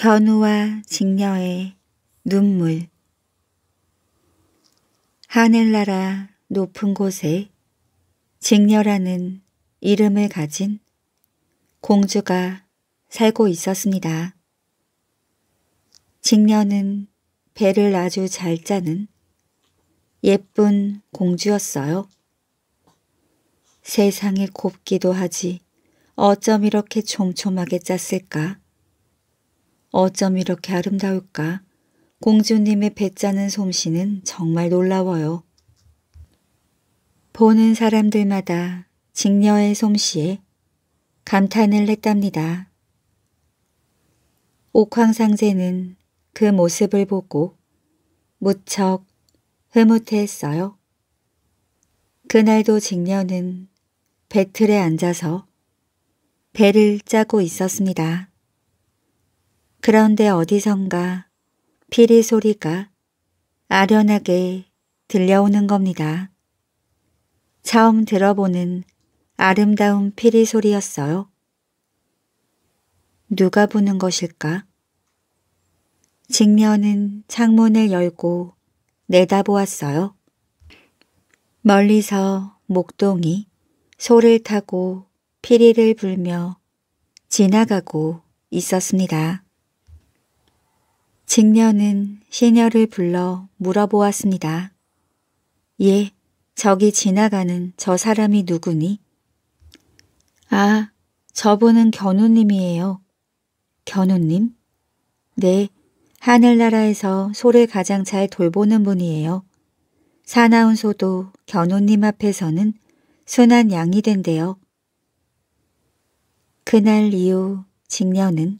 견우와 직녀의 눈물 하늘나라 높은 곳에 직녀라는 이름을 가진 공주가 살고 있었습니다. 직녀는 배를 아주 잘 짜는 예쁜 공주였어요. 세상이 곱기도 하지 어쩜 이렇게 촘촘하게 짰을까? 어쩜 이렇게 아름다울까. 공주님의 배짜는 솜씨는 정말 놀라워요. 보는 사람들마다 직녀의 솜씨에 감탄을 했답니다. 옥황상제는 그 모습을 보고 무척 흐뭇해했어요. 그날도 직녀는 배틀에 앉아서 배를 짜고 있었습니다. 그런데 어디선가 피리 소리가 아련하게 들려오는 겁니다. 처음 들어보는 아름다운 피리 소리였어요. 누가 부는 것일까? 직면은 창문을 열고 내다보았어요. 멀리서 목동이 소를 타고 피리를 불며 지나가고 있었습니다. 직녀는 시녀를 불러 물어보았습니다. 예, 저기 지나가는 저 사람이 누구니? 아, 저분은 견우님이에요. 견우님? 네, 하늘나라에서 소를 가장 잘 돌보는 분이에요. 사나운 소도 견우님 앞에서는 순한 양이 된대요. 그날 이후 직녀는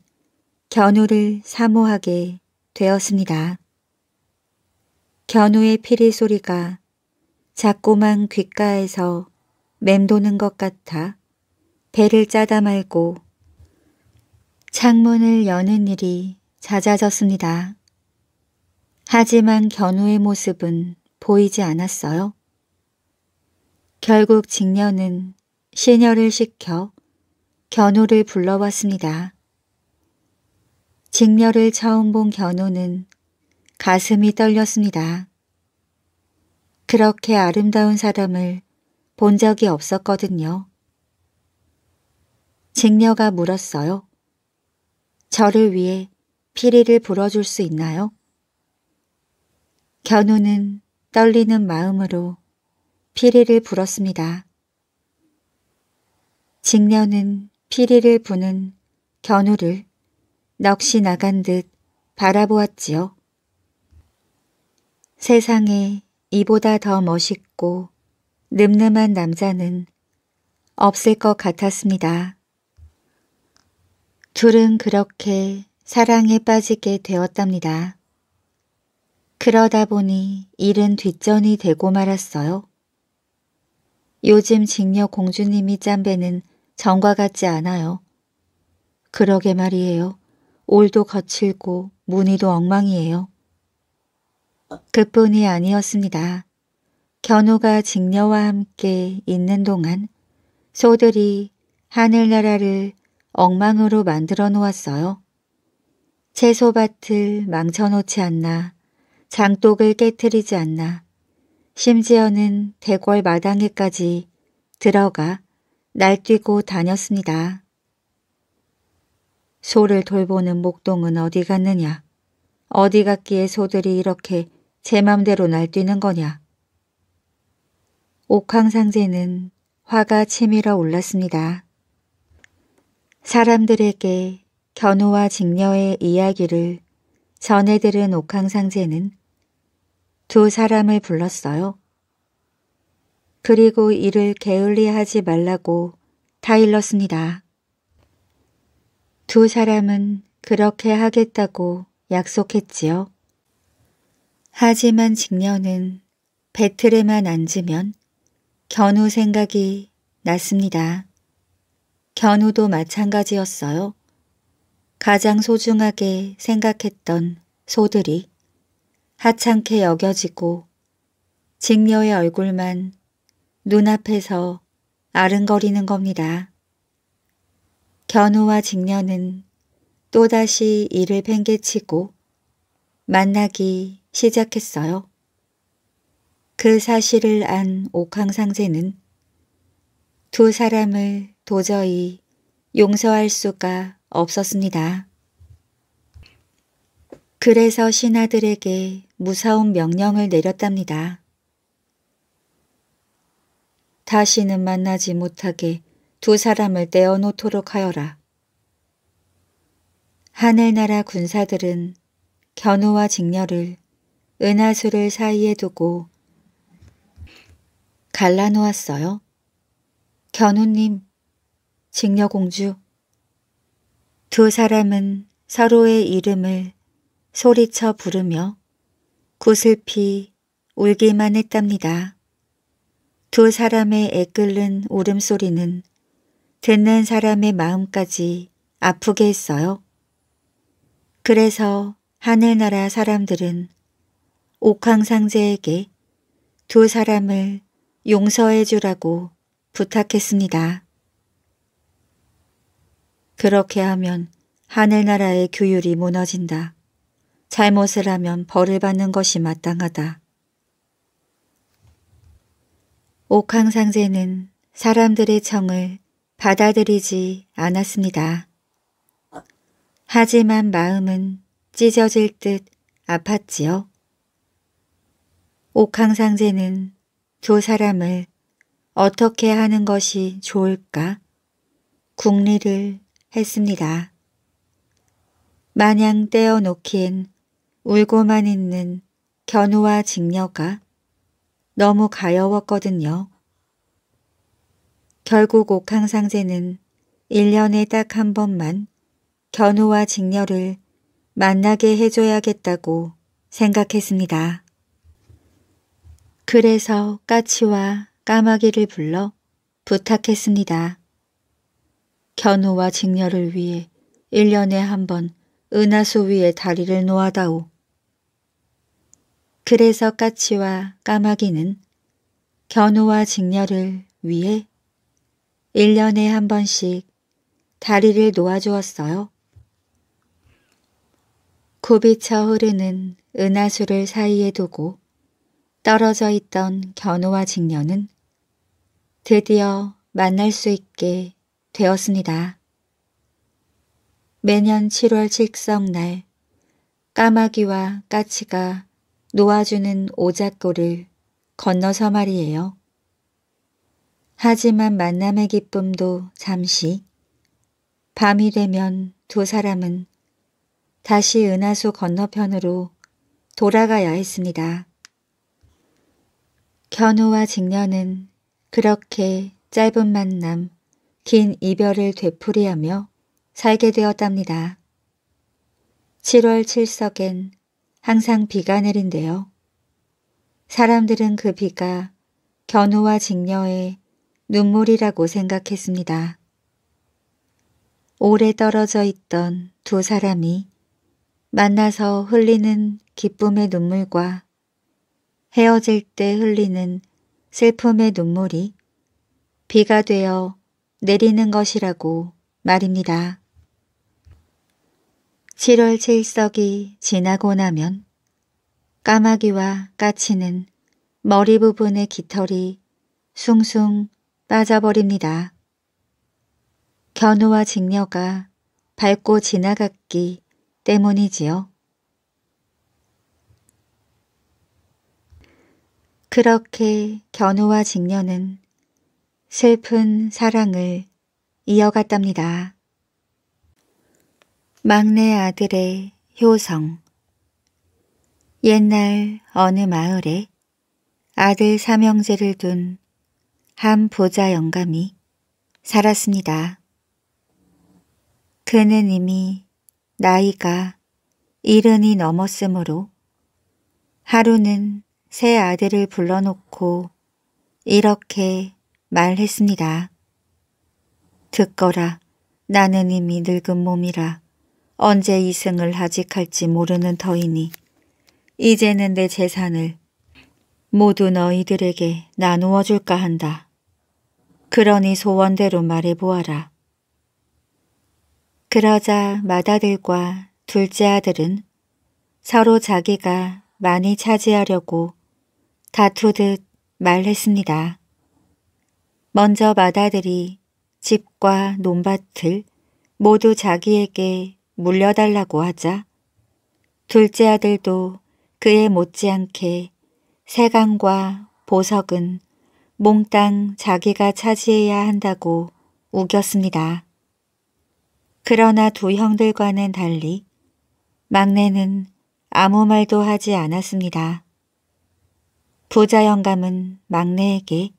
견우를 사모하게 되었습니다. 견우의 피리 소리가 자꾸만 귓가에서 맴도는 것 같아 배를 짜다 말고 창문을 여는 일이 잦아졌습니다. 하지만 견우의 모습은 보이지 않았어요. 결국 직녀는 시녀를 시켜 견우를 불러왔습니다. 직녀를 처음 본견우는 가슴이 떨렸습니다. 그렇게 아름다운 사람을 본 적이 없었거든요. 직녀가 물었어요. 저를 위해 피리를 불어줄 수 있나요? 견우는 떨리는 마음으로 피리를 불었습니다. 직녀는 피리를 부는 견우를 넋이 나간 듯 바라보았지요. 세상에 이보다 더 멋있고 늠름한 남자는 없을 것 같았습니다. 둘은 그렇게 사랑에 빠지게 되었답니다. 그러다 보니 일은 뒷전이 되고 말았어요. 요즘 직녀 공주님이 짠배는 정과 같지 않아요. 그러게 말이에요. 올도 거칠고 무늬도 엉망이에요. 그뿐이 아니었습니다. 견우가 직녀와 함께 있는 동안 소들이 하늘나라를 엉망으로 만들어 놓았어요. 채소밭을 망쳐놓지 않나, 장독을 깨뜨리지 않나, 심지어는 대궐 마당에까지 들어가 날뛰고 다녔습니다. 소를 돌보는 목동은 어디 갔느냐? 어디 갔기에 소들이 이렇게 제 맘대로 날뛰는 거냐? 옥황상제는 화가 치밀어 올랐습니다. 사람들에게 견우와 직녀의 이야기를 전해들은 옥황상제는 두 사람을 불렀어요. 그리고 이를 게을리하지 말라고 타일렀습니다. 두 사람은 그렇게 하겠다고 약속했지요. 하지만 직녀는 배틀에만 앉으면 견우 생각이 났습니다. 견우도 마찬가지였어요. 가장 소중하게 생각했던 소들이 하찮게 여겨지고 직녀의 얼굴만 눈앞에서 아른거리는 겁니다. 견우와 직녀는 또다시 이를 팽개치고 만나기 시작했어요. 그 사실을 안 옥황상제는 두 사람을 도저히 용서할 수가 없었습니다. 그래서 신하들에게 무서운 명령을 내렸답니다. 다시는 만나지 못하게 두 사람을 떼어놓도록 하여라. 하늘나라 군사들은 견우와 직녀를 은하수를 사이에 두고 갈라놓았어요. 견우님, 직녀공주. 두 사람은 서로의 이름을 소리쳐 부르며 구슬피 울기만 했답니다. 두 사람의 애끓는 울음소리는 듣는 사람의 마음까지 아프게 했어요. 그래서 하늘나라 사람들은 옥황상제에게 두 사람을 용서해 주라고 부탁했습니다. 그렇게 하면 하늘나라의 규율이 무너진다. 잘못을 하면 벌을 받는 것이 마땅하다. 옥황상제는 사람들의 청을 받아들이지 않았습니다. 하지만 마음은 찢어질 듯 아팠지요. 옥황상제는 두 사람을 어떻게 하는 것이 좋을까 궁리를 했습니다. 마냥 떼어놓기엔 울고만 있는 견우와 직녀가 너무 가여웠거든요. 결국 옥황상제는 1년에 딱 한 번만 견우와 직녀를 만나게 해줘야겠다고 생각했습니다. 그래서 까치와 까마귀를 불러 부탁했습니다. 견우와 직녀를 위해 1년에 한 번 은하수 위에 다리를 놓아다오. 그래서 까치와 까마귀는 견우와 직녀를 위해 1년에 한 번씩 다리를 놓아주었어요. 굽이쳐 흐르는 은하수를 사이에 두고 떨어져 있던 견우와 직녀는 드디어 만날 수 있게 되었습니다. 매년 7월 칠성날 까마귀와 까치가 놓아주는 오작골을 건너서 말이에요. 하지만 만남의 기쁨도 잠시 밤이 되면 두 사람은 다시 은하수 건너편으로 돌아가야 했습니다. 견우와 직녀는 그렇게 짧은 만남, 긴 이별을 되풀이하며 살게 되었답니다. 7월 7석엔 항상 비가 내린대요. 사람들은 그 비가 견우와 직녀의 눈물이라고 생각했습니다. 오래 떨어져 있던 두 사람이 만나서 흘리는 기쁨의 눈물과 헤어질 때 흘리는 슬픔의 눈물이 비가 되어 내리는 것이라고 말입니다. 7월 7석이 지나고 나면 까마귀와 까치는 머리 부분의 깃털이 숭숭 빠져버립니다. 견우와 직녀가 밟고 지나갔기 때문이지요. 그렇게 견우와 직녀는 슬픈 사랑을 이어갔답니다. 막내 아들의 효성 옛날 어느 마을에 아들 삼형제를 둔한 보자 영감이 살았습니다. 그는 이미 나이가 일흔이 넘었으므로 하루는 새 아들을 불러놓고 이렇게 말했습니다. 듣거라 나는 이미 늙은 몸이라 언제 이승을 하직할지 모르는 터이니 이제는 내 재산을 모두 너희들에게 나누어 줄까 한다. 그러니 소원대로 말해보아라. 그러자 맏아들과 둘째 아들은 서로 자기가 많이 차지하려고 다투듯 말했습니다. 먼저 맏아들이 집과 논밭을 모두 자기에게 물려달라고 하자 둘째 아들도 그에 못지않게 세간과 보석은 몽땅 자기가 차지해야 한다고 우겼습니다. 그러나 두 형들과는 달리 막내는 아무 말도 하지 않았습니다. 부자 영감은 막내에게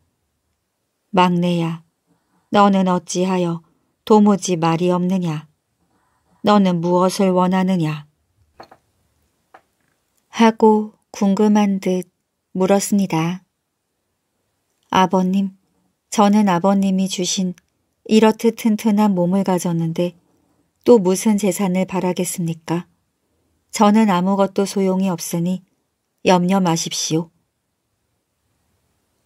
막내야 너는 어찌하여 도무지 말이 없느냐 너는 무엇을 원하느냐 하고 궁금한 듯 물었습니다. 아버님, 저는 아버님이 주신 이렇듯 튼튼한 몸을 가졌는데 또 무슨 재산을 바라겠습니까? 저는 아무것도 소용이 없으니 염려 마십시오.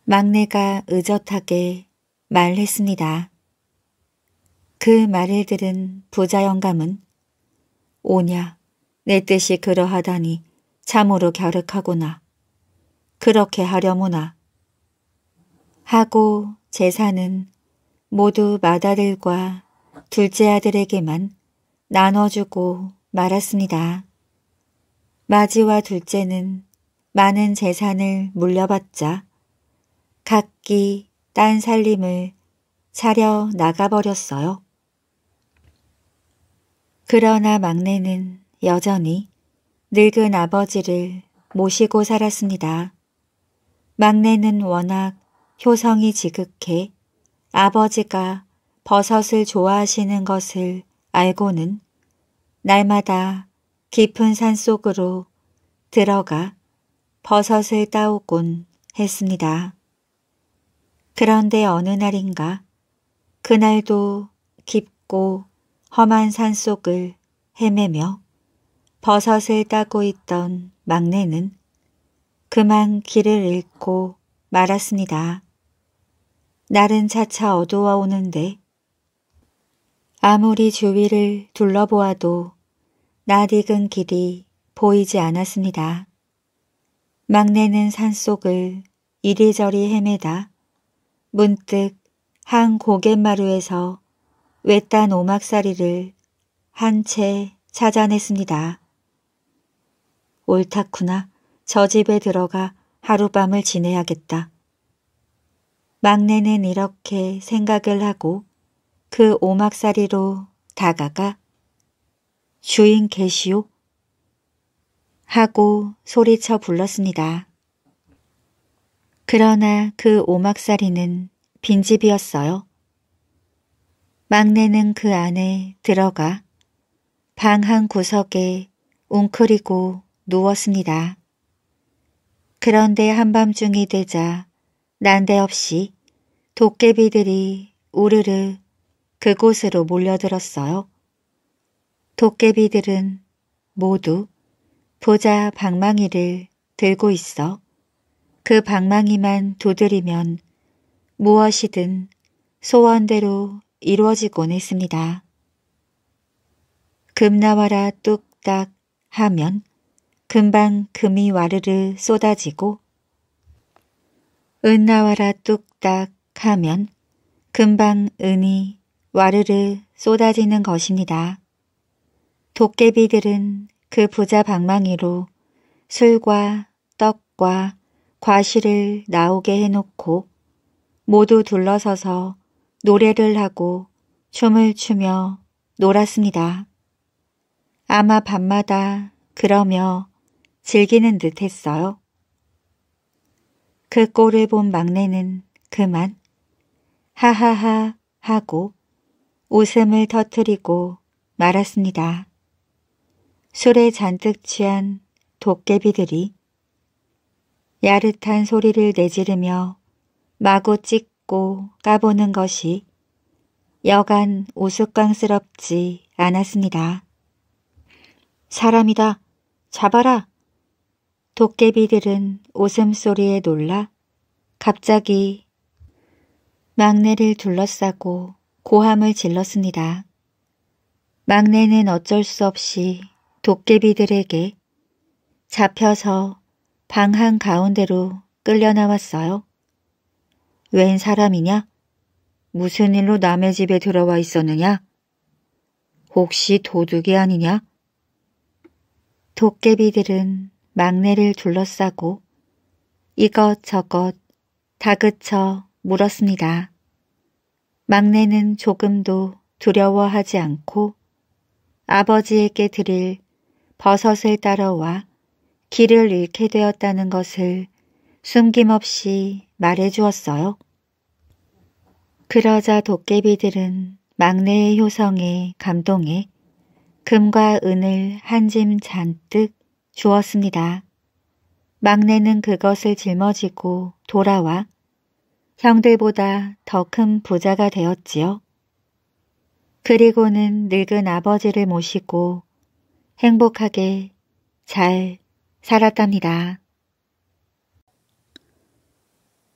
막내가 의젓하게 말했습니다. 그 말을 들은 부자 영감은 오냐, 내 뜻이 그러하다니 참으로 갸륵하구나. 그렇게 하려무나 하고 재산은 모두 맏아들과 둘째 아들에게만 나눠주고 말았습니다. 마지와 둘째는 많은 재산을 물려받자 각기 딴 살림을 차려 나가버렸어요. 그러나 막내는 여전히 늙은 아버지를 모시고 살았습니다. 막내는 워낙 효성이 지극해 아버지가 버섯을 좋아하시는 것을 알고는 날마다 깊은 산속으로 들어가 버섯을 따오곤 했습니다. 그런데 어느 날인가 그날도 깊고 험한 산속을 헤매며 버섯을 따고 있던 막내는 그만 길을 잃고 말았습니다. 날은 차차 어두워 오는데 아무리 주위를 둘러보아도 낯익은 길이 보이지 않았습니다. 막내는 산속을 이리저리 헤매다 문득 한 고갯마루에서 외딴 오막사리를 한 채 찾아냈습니다. 옳다쿠나 저 집에 들어가 하룻밤을 지내야겠다. 막내는 이렇게 생각을 하고 그 오막사리로 다가가 주인 계시오? 하고 소리쳐 불렀습니다. 그러나 그 오막사리는 빈집이었어요. 막내는 그 안에 들어가 방 한 구석에 웅크리고 누웠습니다. 그런데 한밤중이 되자 난데없이 도깨비들이 우르르 그곳으로 몰려들었어요. 도깨비들은 모두 보자 방망이를 들고 있어 그 방망이만 두드리면 무엇이든 소원대로 이루어지곤 했습니다. 금나와라 뚝딱 하면 금방 금이 와르르 쏟아지고 은 나와라 뚝딱 하면 금방 은이 와르르 쏟아지는 것입니다. 도깨비들은 그 부자 방망이로 술과 떡과 과실을 나오게 해놓고 모두 둘러서서 노래를 하고 춤을 추며 놀았습니다. 아마 밤마다 그러며 즐기는 듯 했어요. 그 꼴을 본 막내는 그만 하하하 하고 웃음을 터뜨리고 말았습니다. 술에 잔뜩 취한 도깨비들이 야릇한 소리를 내지르며 마구 찍고 까보는 것이 여간 우스꽝스럽지 않았습니다. 사람이다. 잡아라. 도깨비들은 웃음소리에 놀라 갑자기 막내를 둘러싸고 고함을 질렀습니다. 막내는 어쩔 수 없이 도깨비들에게 잡혀서 방 한 가운데로 끌려나왔어요. 웬 사람이냐? 무슨 일로 남의 집에 들어와 있었느냐? 혹시 도둑이 아니냐? 도깨비들은 막내를 둘러싸고 이것저것 다그쳐 물었습니다. 막내는 조금도 두려워하지 않고 아버지에게 드릴 버섯을 따라와 길을 잃게 되었다는 것을 숨김없이 말해주었어요. 그러자 도깨비들은 막내의 효성에 감동해 금과 은을 한 짐 잔뜩 주었습니다. 막내는 그것을 짊어지고 돌아와 형들보다 더 큰 부자가 되었지요. 그리고는 늙은 아버지를 모시고 행복하게 잘 살았답니다.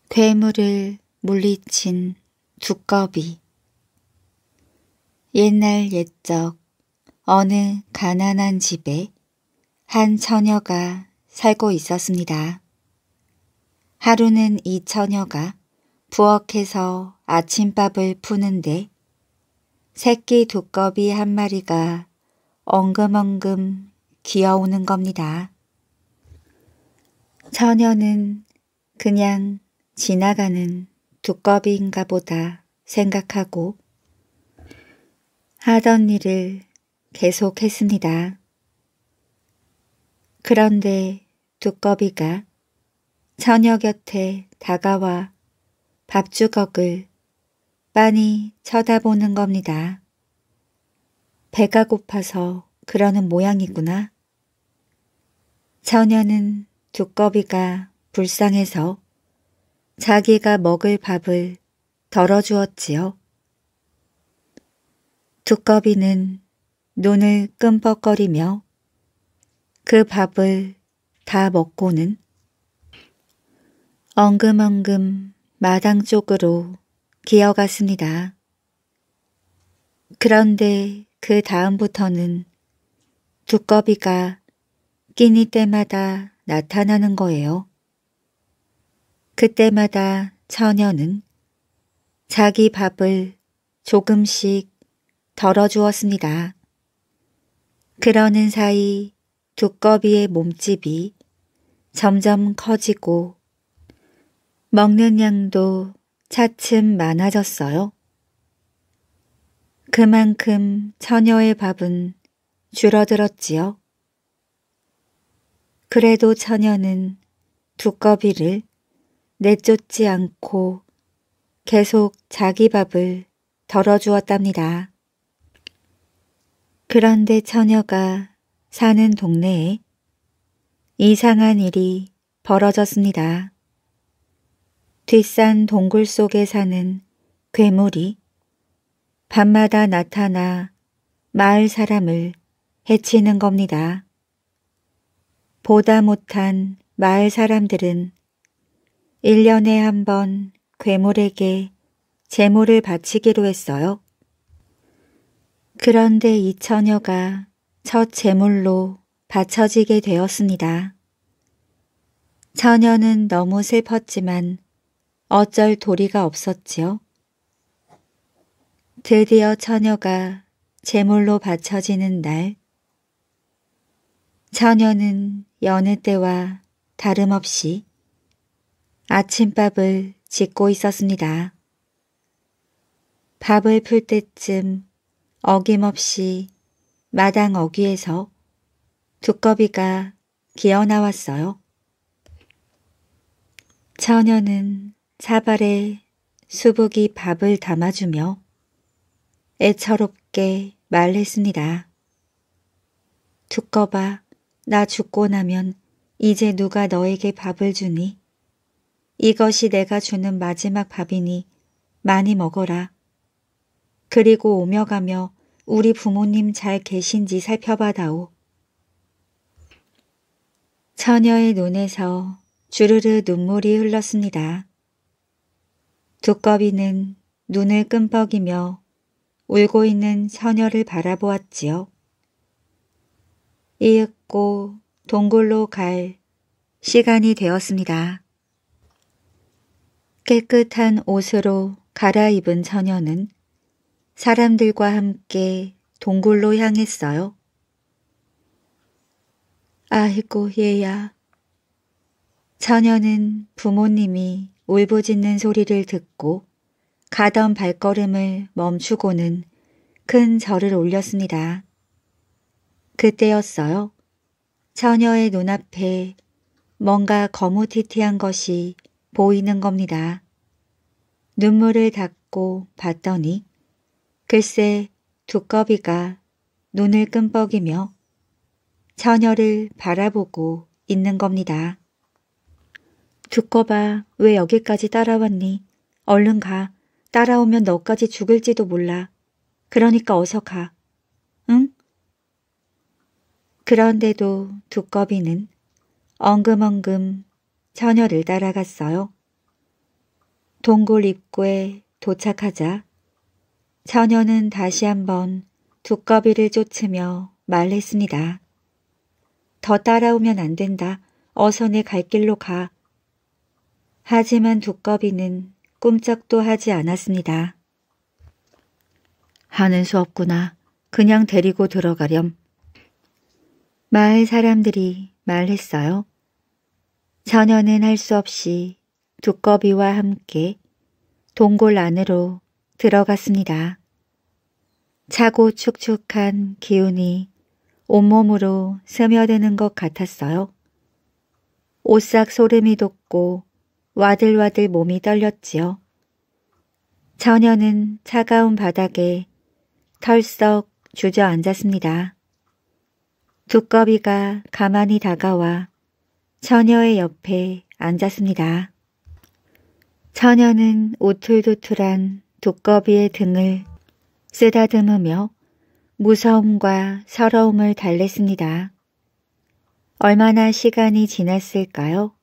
괴물을 물리친 두꺼비 옛날 옛적 어느 가난한 집에 한 처녀가 살고 있었습니다. 하루는 이 처녀가 부엌에서 아침밥을 푸는데 새끼 두꺼비 한 마리가 엉금엉금 기어오는 겁니다. 처녀는 그냥 지나가는 두꺼비인가 보다 생각하고 하던 일을 계속했습니다. 그런데 두꺼비가 처녀 곁에 다가와 밥주걱을 빤히 쳐다보는 겁니다. 배가 고파서 그러는 모양이구나. 처녀는 두꺼비가 불쌍해서 자기가 먹을 밥을 덜어주었지요. 두꺼비는 눈을 끔뻑거리며 그 밥을 다 먹고는 엉금엉금 마당 쪽으로 기어갔습니다. 그런데 그 다음부터는 두꺼비가 끼니 때마다 나타나는 거예요. 그때마다 처녀는 자기 밥을 조금씩 덜어주었습니다. 그러는 사이 두꺼비의 몸집이 점점 커지고 먹는 양도 차츰 많아졌어요. 그만큼 처녀의 밥은 줄어들었지요. 그래도 처녀는 두꺼비를 내쫓지 않고 계속 자기 밥을 덜어주었답니다. 그런데 처녀가 사는 동네에 이상한 일이 벌어졌습니다. 뒷산 동굴 속에 사는 괴물이 밤마다 나타나 마을 사람을 해치는 겁니다. 보다 못한 마을 사람들은 1년에 한 번 괴물에게 재물을 바치기로 했어요. 그런데 이 처녀가 첫 제물로 바쳐지게 되었습니다. 처녀는 너무 슬펐지만 어쩔 도리가 없었지요. 드디어 처녀가 제물로 바쳐지는 날 처녀는 여느 때와 다름없이 아침밥을 짓고 있었습니다. 밥을 풀 때쯤 어김없이 마당 어귀에서 두꺼비가 기어나왔어요. 처녀는 사발에 수북이 밥을 담아주며 애처롭게 말했습니다. 두꺼봐, 나 죽고 나면 이제 누가 너에게 밥을 주니? 이것이 내가 주는 마지막 밥이니 많이 먹어라. 그리고 오며 가며 우리 부모님 잘 계신지 살펴봐다오. 처녀의 눈에서 주르르 눈물이 흘렀습니다. 두꺼비는 눈을 끔뻑이며 울고 있는 처녀를 바라보았지요. 이윽고 동굴로 갈 시간이 되었습니다. 깨끗한 옷으로 갈아입은 처녀는 사람들과 함께 동굴로 향했어요. 아이고 얘야. 처녀는 부모님이 울부짖는 소리를 듣고 가던 발걸음을 멈추고는 큰 절을 올렸습니다. 그때였어요. 처녀의 눈앞에 뭔가 거무튀튀한 것이 보이는 겁니다. 눈물을 닦고 봤더니 글쎄 두꺼비가 눈을 끔뻑이며 처녀를 바라보고 있는 겁니다. 두꺼봐 왜 여기까지 따라왔니? 얼른 가. 따라오면 너까지 죽을지도 몰라. 그러니까 어서 가. 응? 그런데도 두꺼비는 엉금엉금 처녀를 따라갔어요. 동굴 입구에 도착하자 처녀는 다시 한번 두꺼비를 쫓으며 말했습니다. 더 따라오면 안 된다. 어서 내 갈 길로 가. 하지만 두꺼비는 꿈쩍도 하지 않았습니다. 하는 수 없구나. 그냥 데리고 들어가렴. 마을 사람들이 말했어요. 처녀는 할수 없이 두꺼비와 함께 동굴 안으로 들어갔습니다. 차고 축축한 기운이 온몸으로 스며드는 것 같았어요. 오싹 소름이 돋고 와들와들 몸이 떨렸지요. 처녀는 차가운 바닥에 털썩 주저앉았습니다. 두꺼비가 가만히 다가와 처녀의 옆에 앉았습니다. 처녀는 오툴두툴한 두꺼비의 등을 쓰다듬으며 무서움과 서러움을 달랬습니다. 얼마나 시간이 지났을까요?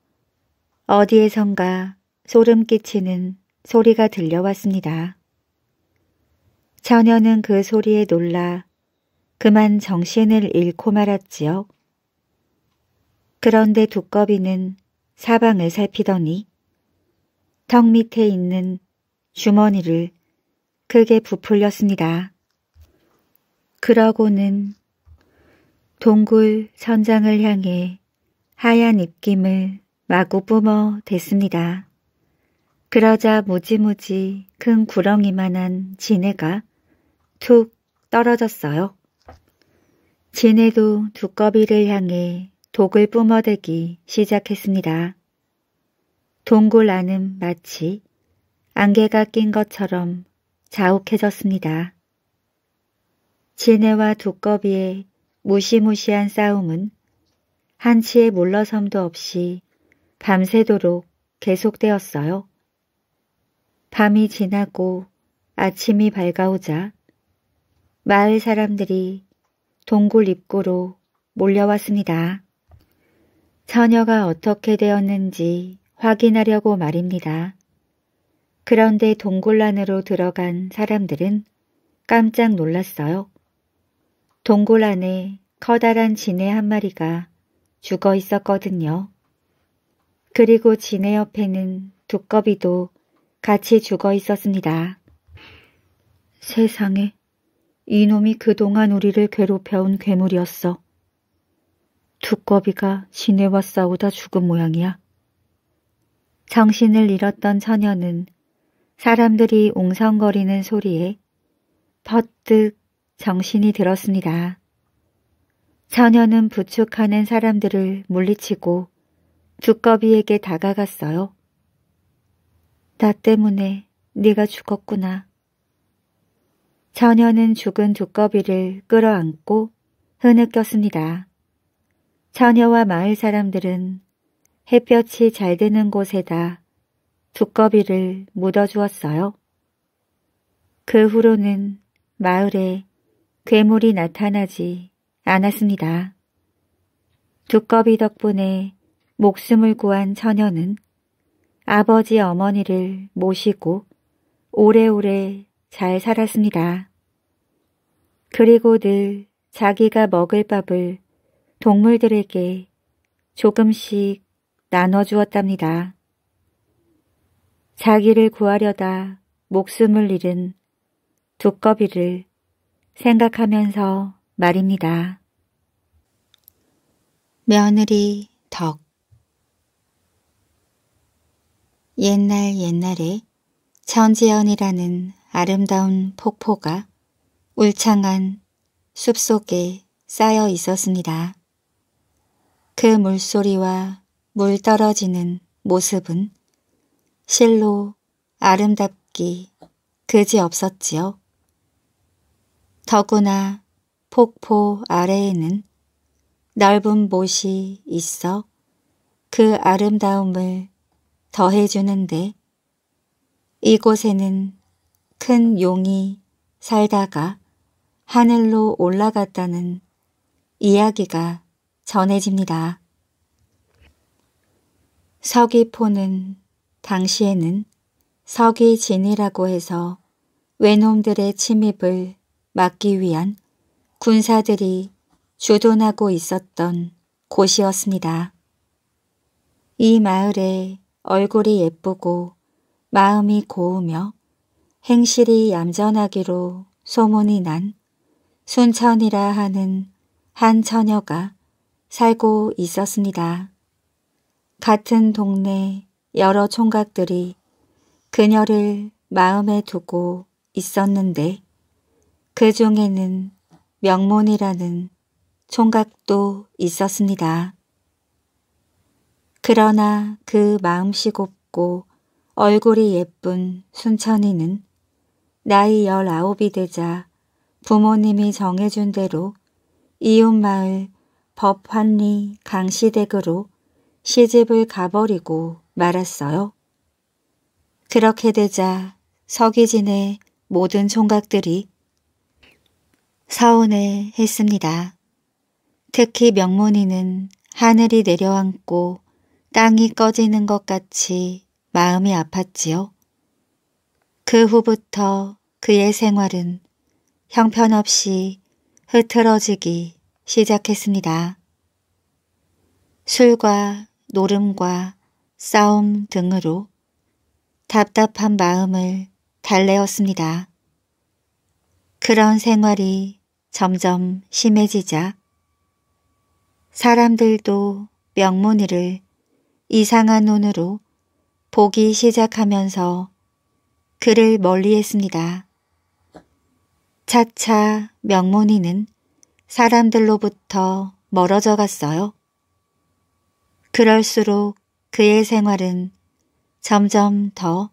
어디에선가 소름 끼치는 소리가 들려왔습니다. 처녀는 그 소리에 놀라 그만 정신을 잃고 말았지요. 그런데 두꺼비는 사방을 살피더니 턱 밑에 있는 주머니를 크게 부풀렸습니다. 그러고는 동굴 선장을 향해 하얀 입김을 마구 뿜어 댔습니다. 그러자 무지무지 큰 구렁이만한 진해가툭 떨어졌어요. 진해도 두꺼비를 향해 독을 뿜어대기 시작했습니다. 동굴 안은 마치 안개가 낀 것처럼 자욱해졌습니다. 지네와 두꺼비의 무시무시한 싸움은 한치의 물러섬도 없이 밤새도록 계속되었어요. 밤이 지나고 아침이 밝아오자 마을 사람들이 동굴 입구로 몰려왔습니다. 처녀가 어떻게 되었는지 확인하려고 말입니다. 그런데 동굴 안으로 들어간 사람들은 깜짝 놀랐어요. 동굴 안에 커다란 진네한 마리가 죽어 있었거든요. 그리고 진네 옆에는 두꺼비도 같이 죽어 있었습니다. 세상에 이놈이 그동안 우리를 괴롭혀온 괴물이었어. 두꺼비가 진네와 싸우다 죽은 모양이야. 정신을 잃었던 처녀는 사람들이 웅성거리는 소리에 퍼뜩 정신이 들었습니다. 처녀는 부축하는 사람들을 물리치고 두꺼비에게 다가갔어요. 나 때문에 네가 죽었구나. 처녀는 죽은 두꺼비를 끌어안고 흐느꼈습니다. 처녀와 마을 사람들은 햇볕이 잘 드는 곳에다 두꺼비를 묻어주었어요. 그 후로는 마을에 괴물이 나타나지 않았습니다. 두꺼비 덕분에 목숨을 구한 처녀는 아버지 어머니를 모시고 오래오래 잘 살았습니다. 그리고 늘 자기가 먹을 밥을 동물들에게 조금씩 나눠주었답니다. 자기를 구하려다 목숨을 잃은 두꺼비를 생각하면서 말입니다. 며느리 덕 옛날 옛날에 천지연이라는 아름다운 폭포가 울창한 숲속에 쌓여 있었습니다. 그 물소리와 물 떨어지는 모습은 실로 아름답기 그지 없었지요. 더구나 폭포 아래에는 넓은 못이 있어 그 아름다움을 더해주는데 이곳에는 큰 용이 살다가 하늘로 올라갔다는 이야기가 전해집니다. 서귀포는 당시에는 석이 진이라고 해서 외놈들의 침입을 막기 위한 군사들이 주둔하고 있었던 곳이었습니다. 이 마을에 얼굴이 예쁘고 마음이 고우며 행실이 얌전하기로 소문이 난 순천이라 하는 한 처녀가 살고 있었습니다. 같은 동네 여러 총각들이 그녀를 마음에 두고 있었는데 그 중에는 명문이라는 총각도 있었습니다. 그러나 그 마음씨 곱고 얼굴이 예쁜 순천이는 나이 19이 되자 부모님이 정해준 대로 이웃마을 법환리 강시댁으로 시집을 가버리고 말았어요. 그렇게 되자 서기진의 모든 총각들이 사원을 했습니다. 특히 명문이는 하늘이 내려앉고 땅이 꺼지는 것 같이 마음이 아팠지요. 그 후부터 그의 생활은 형편없이 흐트러지기 시작했습니다. 술과 노름과 싸움 등으로 답답한 마음을 달래었습니다. 그런 생활이 점점 심해지자 사람들도 명문이를 이상한 눈으로 보기 시작하면서 그를 멀리했습니다. 차차 명문이는 사람들로부터 멀어져 갔어요. 그럴수록 그의 생활은 점점 더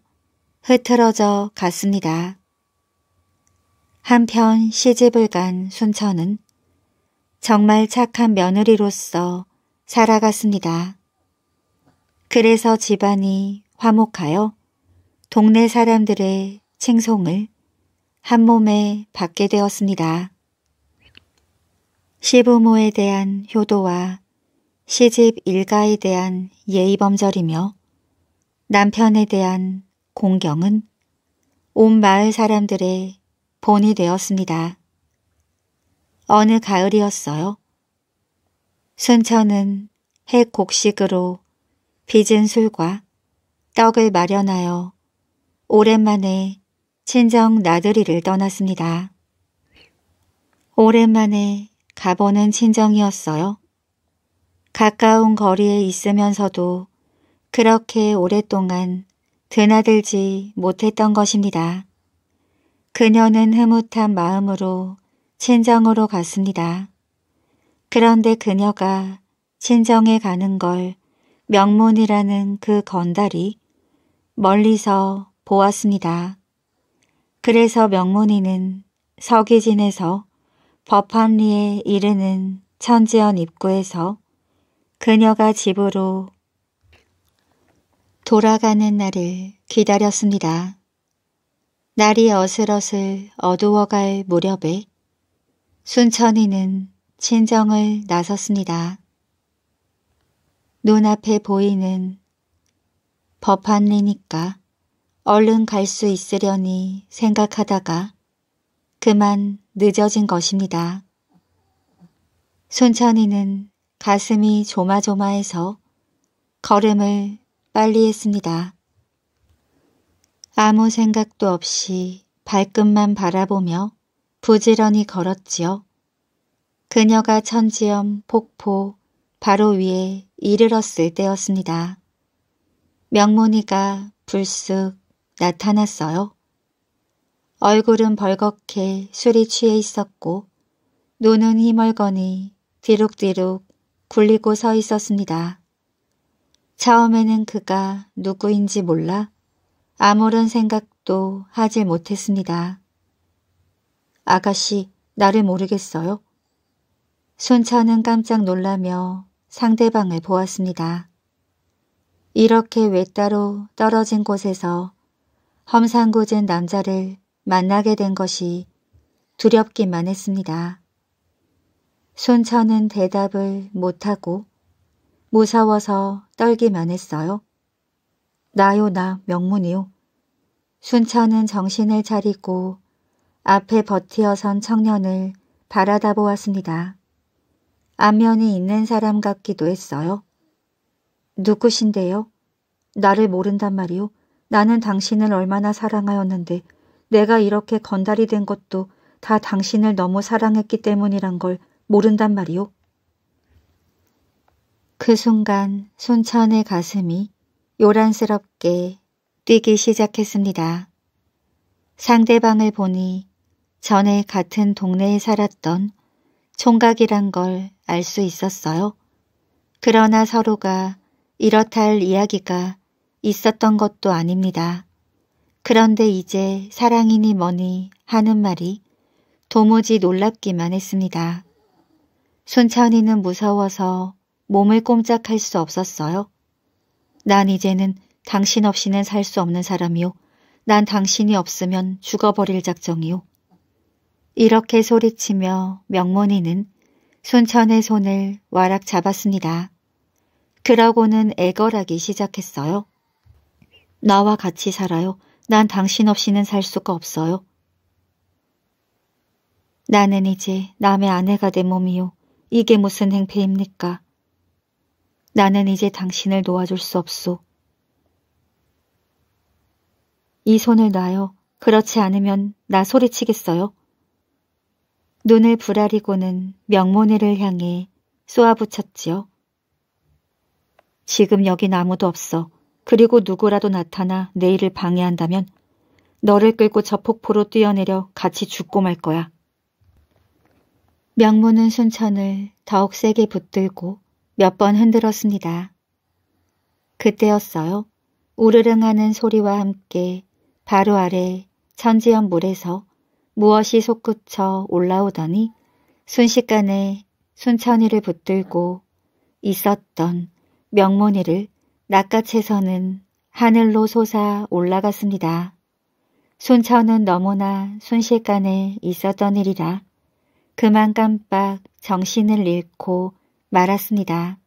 흐트러져 갔습니다. 한편 시집을 간 순천은 정말 착한 며느리로서 살아갔습니다. 그래서 집안이 화목하여 동네 사람들의 칭송을 한몸에 받게 되었습니다. 시부모에 대한 효도와 시집 일가에 대한 예의범절이며 남편에 대한 공경은 온 마을 사람들의 본이 되었습니다. 어느 가을이었어요. 순천은 핵 곡식으로 빚은 술과 떡을 마련하여 오랜만에 친정 나들이를 떠났습니다. 오랜만에 가보는 친정이었어요. 가까운 거리에 있으면서도 그렇게 오랫동안 드나들지 못했던 것입니다. 그녀는 흐뭇한 마음으로 친정으로 갔습니다. 그런데 그녀가 친정에 가는 걸 명문이라는 그 건달이 멀리서 보았습니다. 그래서 명문이는 서기진에서 법한리에 이르는 천지연 입구에서 그녀가 집으로 돌아가는 날을 기다렸습니다. 날이 어슬어슬 어두워갈 무렵에 순천이는 친정을 나섰습니다. 눈앞에 보이는 법한리니까 얼른 갈 수 있으려니 생각하다가 그만 늦어진 것입니다. 순천이는 가슴이 조마조마해서 걸음을 빨리 했습니다. 아무 생각도 없이 발끝만 바라보며 부지런히 걸었지요. 그녀가 천지염 폭포 바로 위에 이르렀을 때였습니다. 명문이가 불쑥 나타났어요. 얼굴은 벌겋게 술이 취해 있었고 눈은 희멀거니 뒤룩뒤룩 굴리고 서 있었습니다. 처음에는 그가 누구인지 몰라 아무런 생각도 하질 못했습니다. 아가씨, 나를 모르겠어요? 순천은 깜짝 놀라며 상대방을 보았습니다. 이렇게 외따로 떨어진 곳에서 험상궂은 남자를 만나게 된 것이 두렵기만 했습니다. 순천은 대답을 못하고 무서워서 떨기만 했어요. 나요 나 명문이요. 순천은 정신을 차리고 앞에 버티어선 청년을 바라다 보았습니다. 안면이 있는 사람 같기도 했어요. 누구신데요? 나를 모른단 말이요. 나는 당신을 얼마나 사랑하였는데 내가 이렇게 건달이 된 것도 다 당신을 너무 사랑했기 때문이란 걸 모른단 말이오. 그 순간 손천의 가슴이 요란스럽게 뛰기 시작했습니다. 상대방을 보니 전에 같은 동네에 살았던 총각이란 걸 알 수 있었어요. 그러나 서로가 이렇다 할 이야기가 있었던 것도 아닙니다. 그런데 이제 사랑이니 뭐니 하는 말이 도무지 놀랍기만 했습니다. 순찬이는 무서워서 몸을 꼼짝할 수 없었어요. 난 이제는 당신 없이는 살 수 없는 사람이요. 난 당신이 없으면 죽어버릴 작정이요. 이렇게 소리치며 명문이는 순천의 손을 와락 잡았습니다. 그러고는 애걸하기 시작했어요. 나와 같이 살아요. 난 당신 없이는 살 수가 없어요. 나는 이제 남의 아내가 된 몸이요. 이게 무슨 행패입니까? 나는 이제 당신을 놓아줄 수 없소. 이 손을 놔요. 그렇지 않으면 나 소리치겠어요. 눈을 부라리고는 명모네를 향해 쏘아붙였지요. 지금 여긴 아무도 없어. 그리고 누구라도 나타나 내 일을 방해한다면 너를 끌고 저 폭포로 뛰어내려 같이 죽고 말 거야. 명문은 순천을 더욱 세게 붙들고 몇 번 흔들었습니다. 그때였어요. 우르릉 하는 소리와 함께 바로 아래 천지연 물에서 무엇이 솟구쳐 올라오더니 순식간에 순천이를 붙들고 있었던 명문이를 낚아채서는 하늘로 솟아 올라갔습니다. 순천은 너무나 순식간에 있었던 일이라 그만 깜빡 정신을 잃고 말았습니다.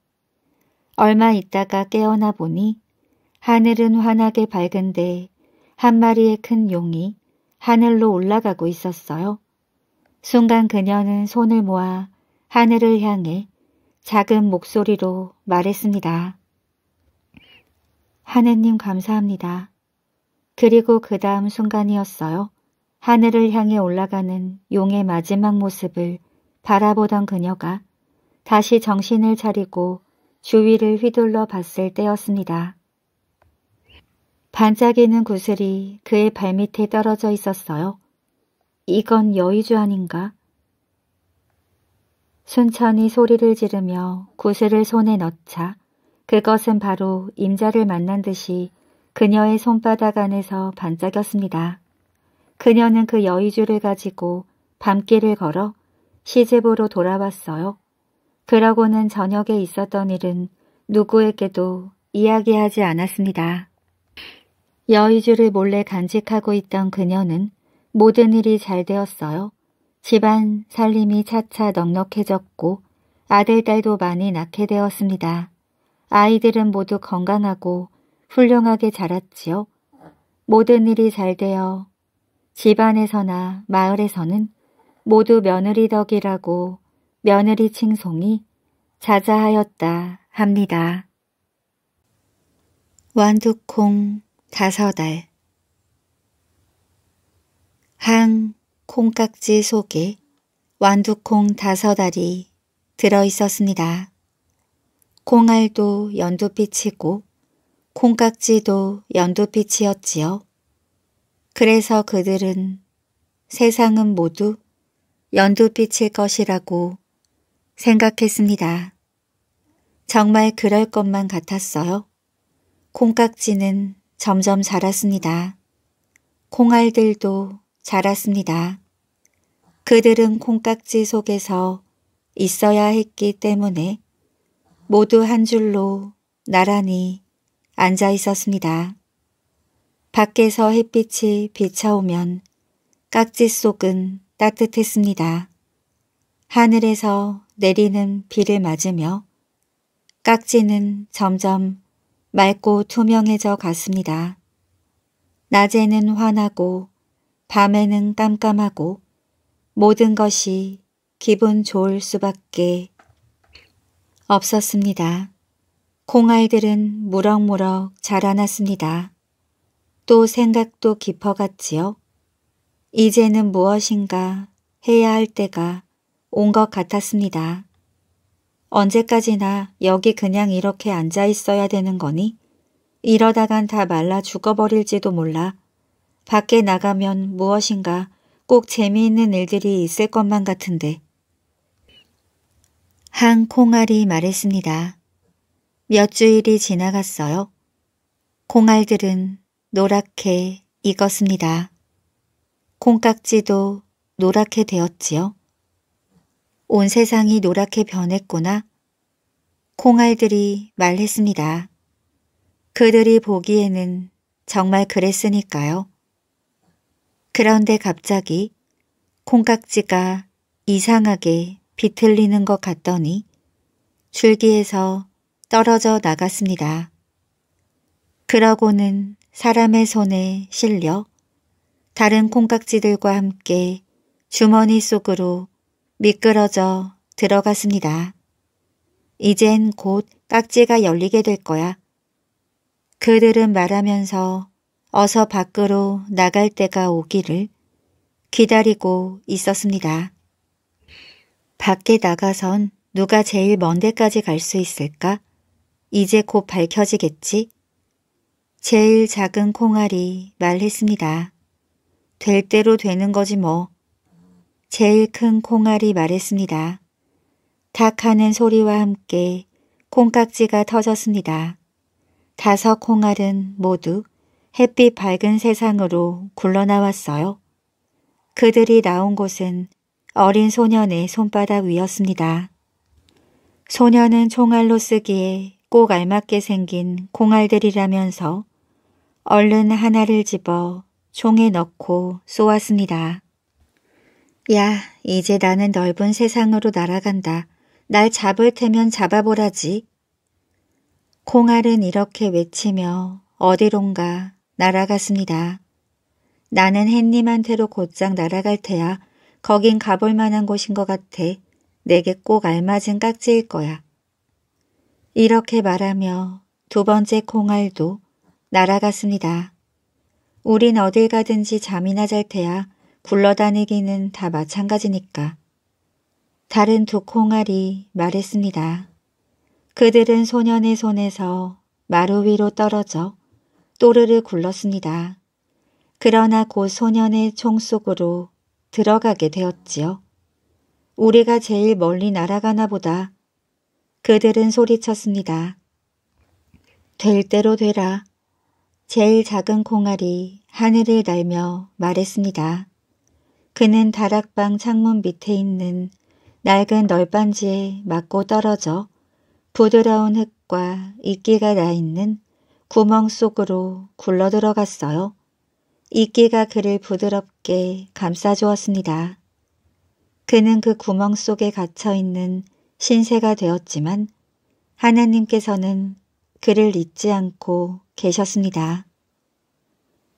얼마 있다가 깨어나 보니 하늘은 환하게 밝은데 한 마리의 큰 용이 하늘로 올라가고 있었어요. 순간 그녀는 손을 모아 하늘을 향해 작은 목소리로 말했습니다. 하느님 감사합니다. 그리고 그 다음 순간이었어요. 하늘을 향해 올라가는 용의 마지막 모습을 바라보던 그녀가 다시 정신을 차리고 주위를 휘둘러 봤을 때였습니다. 반짝이는 구슬이 그의 발밑에 떨어져 있었어요. 이건 여의주 아닌가? 순천이 소리를 지르며 구슬을 손에 넣자 그것은 바로 임자를 만난 듯이 그녀의 손바닥 안에서 반짝였습니다. 그녀는 그 여의주를 가지고 밤길을 걸어 시집으로 돌아왔어요. 그러고는 저녁에 있었던 일은 누구에게도 이야기하지 않았습니다. 여의주를 몰래 간직하고 있던 그녀는 모든 일이 잘 되었어요. 집안 살림이 차차 넉넉해졌고 아들, 딸도 많이 낳게 되었습니다. 아이들은 모두 건강하고 훌륭하게 자랐지요. 모든 일이 잘 되어 집안에서나 마을에서는 모두 며느리 덕이라고 며느리 칭송이 자자하였다 합니다. 완두콩 다섯알 항 콩깍지 속에 완두콩 다섯알이 들어있었습니다. 콩알도 연두빛이고 콩깍지도 연두빛이었지요. 그래서 그들은 세상은 모두 연두빛일 것이라고 생각했습니다. 정말 그럴 것만 같았어요. 콩깍지는 점점 자랐습니다. 콩알들도 자랐습니다. 그들은 콩깍지 속에서 있어야 했기 때문에 모두 한 줄로 나란히 앉아 있었습니다. 밖에서 햇빛이 비쳐오면 깍지 속은 따뜻했습니다. 하늘에서 내리는 비를 맞으며 깍지는 점점 맑고 투명해져 갔습니다. 낮에는 환하고 밤에는 깜깜하고 모든 것이 기분 좋을 수밖에 없었습니다. 콩알들은 무럭무럭 자라났습니다. 또 생각도 깊어갔지요. 이제는 무엇인가 해야 할 때가 온 것 같았습니다. 언제까지나 여기 그냥 이렇게 앉아 있어야 되는 거니? 이러다간 다 말라 죽어버릴지도 몰라. 밖에 나가면 무엇인가 꼭 재미있는 일들이 있을 것만 같은데. 한 콩알이 말했습니다. 몇 주일이 지나갔어요. 콩알들은 노랗게 익었습니다. 콩깍지도 노랗게 되었지요. 온 세상이 노랗게 변했구나. 콩알들이 말했습니다. 그들이 보기에는 정말 그랬으니까요. 그런데 갑자기 콩깍지가 이상하게 비틀리는 것 같더니 줄기에서 떨어져 나갔습니다. 그러고는 사람의 손에 실려 다른 콩깍지들과 함께 주머니 속으로 미끄러져 들어갔습니다. 이젠 곧 깍지가 열리게 될 거야. 그들은 말하면서 어서 밖으로 나갈 때가 오기를 기다리고 있었습니다. 밖에 나가선 누가 제일 먼 데까지 갈 수 있을까? 이제 곧 밝혀지겠지? 제일 작은 콩알이 말했습니다. 될 대로 되는 거지 뭐. 제일 큰 콩알이 말했습니다. 탁 하는 소리와 함께 콩깍지가 터졌습니다. 다섯 콩알은 모두 햇빛 밝은 세상으로 굴러나왔어요. 그들이 나온 곳은 어린 소년의 손바닥 위였습니다. 소년은 총알로 쓰기에 꼭 알맞게 생긴 콩알들이라면서 얼른 하나를 집어 총에 넣고 쏘았습니다. 야, 이제 나는 넓은 세상으로 날아간다. 날 잡을 테면 잡아보라지. 콩알은 이렇게 외치며 어디론가 날아갔습니다. 나는 햇님한테로 곧장 날아갈 테야. 거긴 가볼 만한 곳인 것 같아. 내게 꼭 알맞은 깍지일 거야. 이렇게 말하며 두 번째 콩알도 날아갔습니다. 우린 어딜 가든지 잠이나 잘 테야 굴러다니기는 다 마찬가지니까. 다른 두 콩알이 말했습니다. 그들은 소년의 손에서 마루 위로 떨어져 또르르 굴렀습니다. 그러나 곧 소년의 총 속으로 들어가게 되었지요. 우리가 제일 멀리 날아가나 보다. 그들은 소리쳤습니다. 될 대로 되라. 제일 작은 콩알이 하늘을 날며 말했습니다. 그는 다락방 창문 밑에 있는 낡은 널빤지에 맞고 떨어져 부드러운 흙과 이끼가 나 있는 구멍 속으로 굴러 들어갔어요. 이끼가 그를 부드럽게 감싸주었습니다. 그는 그 구멍 속에 갇혀있는 신세가 되었지만 하나님께서는 그를 잊지 않고 계셨습니다.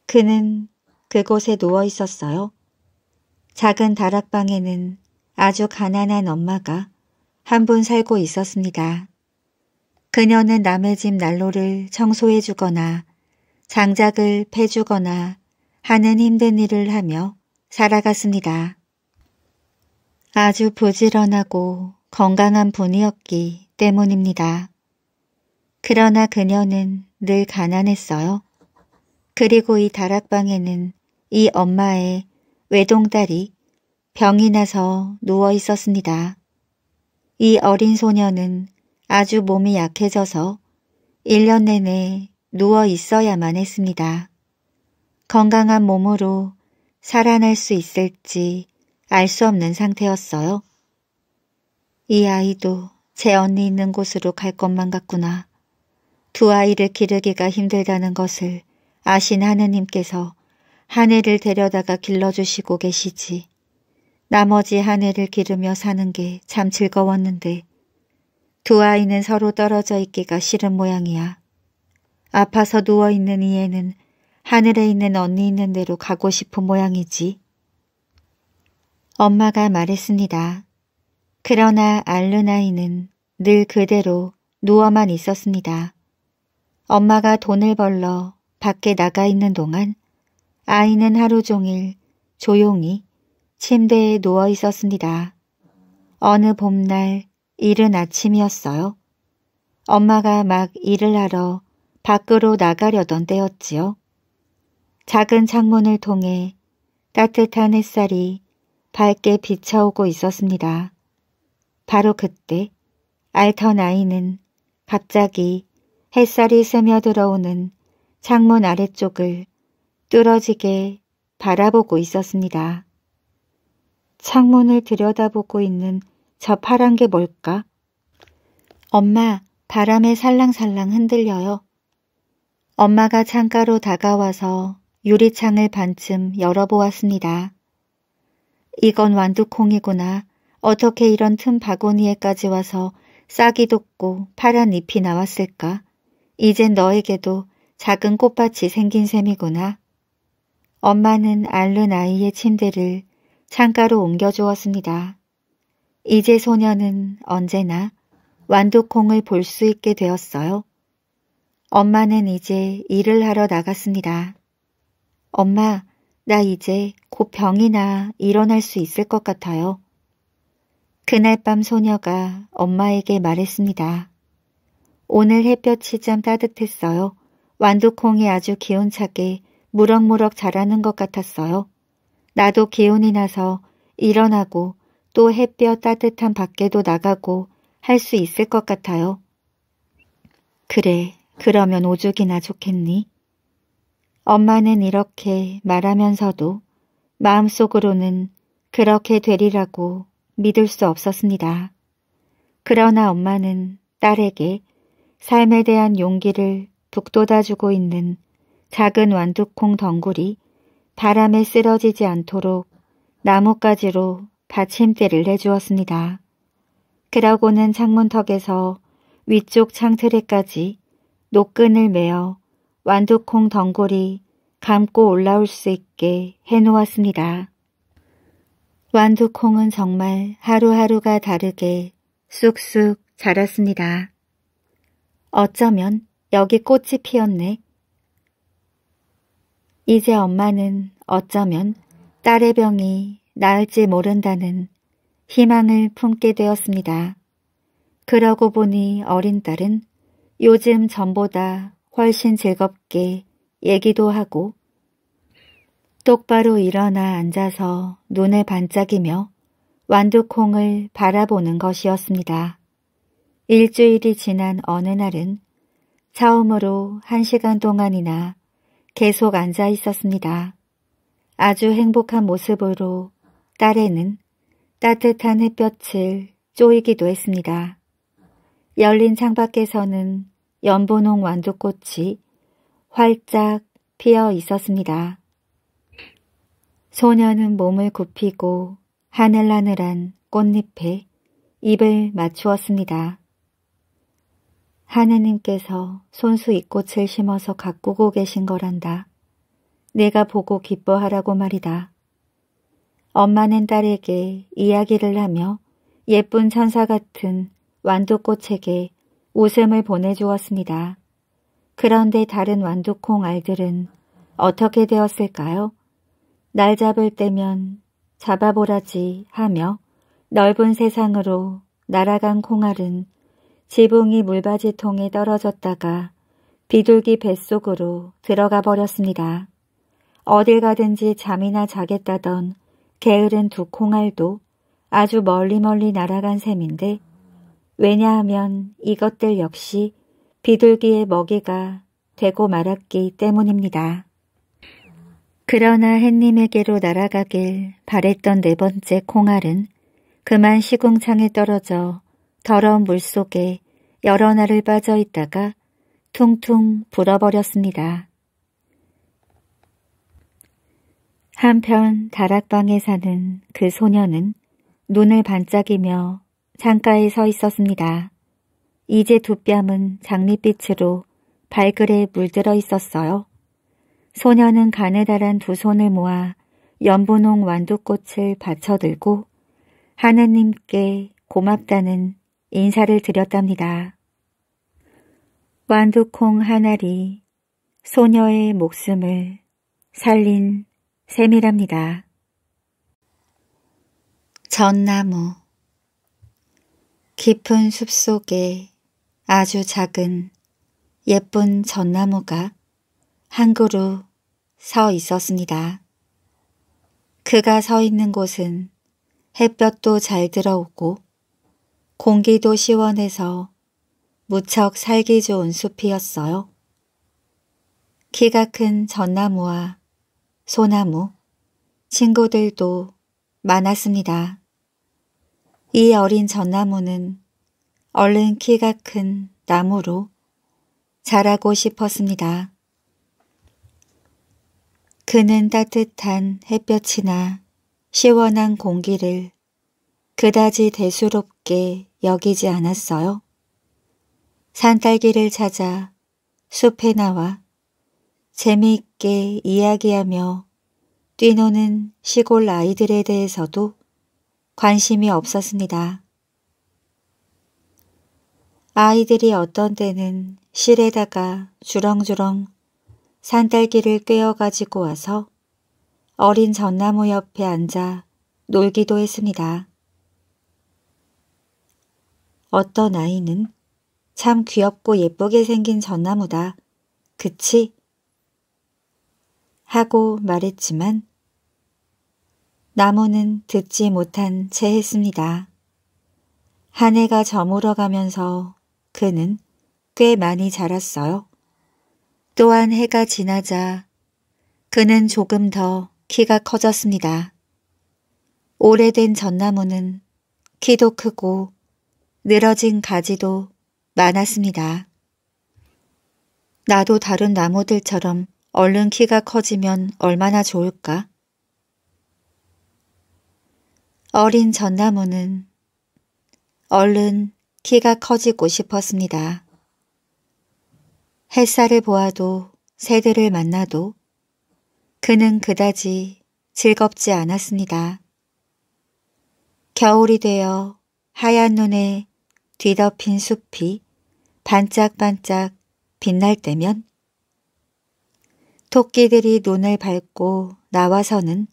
그는 그곳에 누워 있었어요. 작은 다락방에는 아주 가난한 엄마가 한 분 살고 있었습니다. 그녀는 남의 집 난로를 청소해 주거나 장작을 패주거나 하는 힘든 일을 하며 살아갔습니다. 아주 부지런하고 건강한 분이었기 때문입니다. 그러나 그녀는 늘 가난했어요. 그리고 이 다락방에는 이 엄마의 외동딸이 병이 나서 누워 있었습니다. 이 어린 소녀는 아주 몸이 약해져서 1년 내내 누워 있어야만 했습니다. 건강한 몸으로 살아날 수 있을지 알 수 없는 상태였어요. 이 아이도 제 언니 있는 곳으로 갈 것만 같구나. 두 아이를 기르기가 힘들다는 것을 아신 하느님께서 한 해를 데려다가 길러주시고 계시지. 나머지 한 해를 기르며 사는 게 참 즐거웠는데 두 아이는 서로 떨어져 있기가 싫은 모양이야. 아파서 누워있는 이에는 하늘에 있는 언니 있는 대로 가고 싶은 모양이지. 엄마가 말했습니다. 그러나 알르나이는 늘 그대로 누워만 있었습니다. 엄마가 돈을 벌러 밖에 나가 있는 동안 아이는 하루 종일 조용히 침대에 누워 있었습니다. 어느 봄날 이른 아침이었어요. 엄마가 막 일을 하러 밖으로 나가려던 때였지요. 작은 창문을 통해 따뜻한 햇살이 밝게 비쳐오고 있었습니다. 바로 그때 알던 아이는 갑자기 햇살이 스며들어오는 창문 아래쪽을 뚫어지게 바라보고 있었습니다. 창문을 들여다보고 있는 저 파란 게 뭘까? 엄마, 바람에 살랑살랑 흔들려요. 엄마가 창가로 다가와서 유리창을 반쯤 열어보았습니다. 이건 완두콩이구나. 어떻게 이런 틈 바구니에까지 와서 싹이 돋고 파란 잎이 나왔을까? 이젠 너에게도 작은 꽃밭이 생긴 셈이구나. 엄마는 앓는 아이의 침대를 창가로 옮겨주었습니다. 이제 소녀는 언제나 완두콩을 볼 수 있게 되었어요. 엄마는 이제 일을 하러 나갔습니다. 엄마, 나 이제 곧 병이나 일어날 수 있을 것 같아요. 그날 밤 소녀가 엄마에게 말했습니다. 오늘 햇볕이 참 따뜻했어요. 완두콩이 아주 기운차게 무럭무럭 자라는 것 같았어요. 나도 기운이 나서 일어나고 또 햇볕 따뜻한 밖에도 나가고 할 수 있을 것 같아요. 그래, 그러면 오죽이나 좋겠니? 엄마는 이렇게 말하면서도 마음속으로는 그렇게 되리라고 믿을 수 없었습니다. 그러나 엄마는 딸에게 삶에 대한 용기를 북돋아주고 있는 작은 완두콩 덩굴이 바람에 쓰러지지 않도록 나뭇가지로 받침대를 내주었습니다. 그러고는 창문턱에서 위쪽 창틀에까지 노끈을 매어 완두콩 덩굴이 감고 올라올 수 있게 해놓았습니다. 완두콩은 정말 하루하루가 다르게 쑥쑥 자랐습니다. 어쩌면 여기 꽃이 피었네. 이제 엄마는 어쩌면 딸의 병이 나을지 모른다는 희망을 품게 되었습니다. 그러고 보니 어린 딸은 요즘 전보다 훨씬 즐겁게 얘기도 하고 똑바로 일어나 앉아서 눈을 반짝이며 완두콩을 바라보는 것이었습니다. 일주일이 지난 어느 날은 처음으로 한 시간 동안이나 계속 앉아 있었습니다. 아주 행복한 모습으로 딸에는 따뜻한 햇볕을 쪼이기도 했습니다. 열린 창밖에서는 연분홍 완두꽃이 활짝 피어 있었습니다. 소녀는 몸을 굽히고 하늘하늘한 꽃잎에 입을 맞추었습니다. 하느님께서 손수 잎꽃을 심어서 가꾸고 계신 거란다. 내가 보고 기뻐하라고 말이다. 엄마는 딸에게 이야기를 하며 예쁜 천사 같은 완두꽃에게 웃음을 보내주었습니다. 그런데 다른 완두콩 알들은 어떻게 되었을까요? 날 잡을 때면 잡아보라지 하며 넓은 세상으로 날아간 콩알은 지붕이 물바지통에 떨어졌다가 비둘기 뱃속으로 들어가 버렸습니다. 어딜 가든지 잠이나 자겠다던 게으른 두 콩알도 아주 멀리 멀리 날아간 셈인데 왜냐하면 이것들 역시 비둘기의 먹이가 되고 말았기 때문입니다. 그러나 햇님에게로 날아가길 바랬던 네 번째 콩알은 그만 시궁창에 떨어져 더러운 물속에 여러 날을 빠져 있다가 퉁퉁 불어버렸습니다. 한편 다락방에 사는 그 소녀는 눈을 반짝이며 창가에 서 있었습니다. 이제 두 뺨은 장밋빛으로 발그레 물들어 있었어요. 소녀는 가느다란 두 손을 모아 연분홍 완두꽃을 받쳐들고 하느님께 고맙다는 인사를 드렸답니다. 완두콩 하나리 소녀의 목숨을 살린 셈이랍니다. 전나무 깊은 숲속에 아주 작은 예쁜 전나무가 한 그루 서 있었습니다. 그가 서 있는 곳은 햇볕도 잘 들어오고 공기도 시원해서 무척 살기 좋은 숲이었어요. 키가 큰 전나무와 소나무, 친구들도 많았습니다. 이 어린 전나무는 얼른 키가 큰 나무로 자라고 싶었습니다. 그는 따뜻한 햇볕이나 시원한 공기를 그다지 대수롭게 가게 여기지 않았어요. 산딸기를 찾아 숲에 나와 재미있게 이야기하며 뛰노는 시골 아이들에 대해서도 관심이 없었습니다. 아이들이 어떤 때는 실에다가 주렁주렁 산딸기를 꿰어 가지고 와서 어린 전나무 옆에 앉아 놀기도 했습니다. 어떤 아이는 참 귀엽고 예쁘게 생긴 전나무다. 그치? 하고 말했지만 나무는 듣지 못한 채 했습니다. 한 해가 저물어가면서 그는 꽤 많이 자랐어요. 또한 해가 지나자 그는 조금 더 키가 커졌습니다. 오래된 전나무는 키도 크고 늘어진 가지도 많았습니다. 나도 다른 나무들처럼 얼른 키가 커지면 얼마나 좋을까? 어린 전나무는 얼른 키가 커지고 싶었습니다. 햇살을 보아도 새들을 만나도 그는 그다지 즐겁지 않았습니다. 겨울이 되어 하얀 눈에 뒤덮인 숲이 반짝반짝 빛날 때면 토끼들이 눈을 밟고 나와서는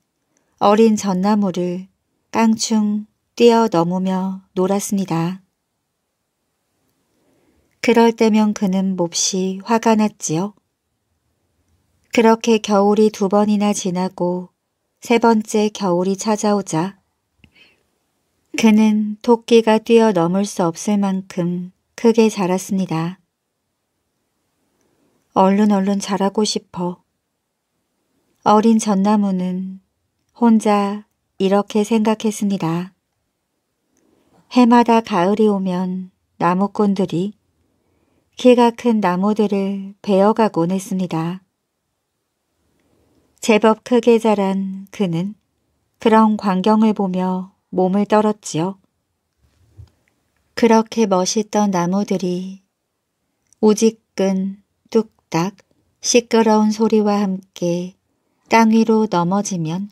어린 전나무를 깡충 뛰어넘으며 놀았습니다. 그럴 때면 그는 몹시 화가 났지요. 그렇게 겨울이 두 번이나 지나고 세 번째 겨울이 찾아오자 그는 토끼가 뛰어넘을 수 없을 만큼 크게 자랐습니다. 얼른 얼른 자라고 싶어. 어린 전나무는 혼자 이렇게 생각했습니다. 해마다 가을이 오면 나무꾼들이 키가 큰 나무들을 베어가곤 했습니다. 제법 크게 자란 그는 그런 광경을 보며 몸을 떨었지요. 그렇게 멋있던 나무들이 우직근 뚝딱 시끄러운 소리와 함께 땅 위로 넘어지면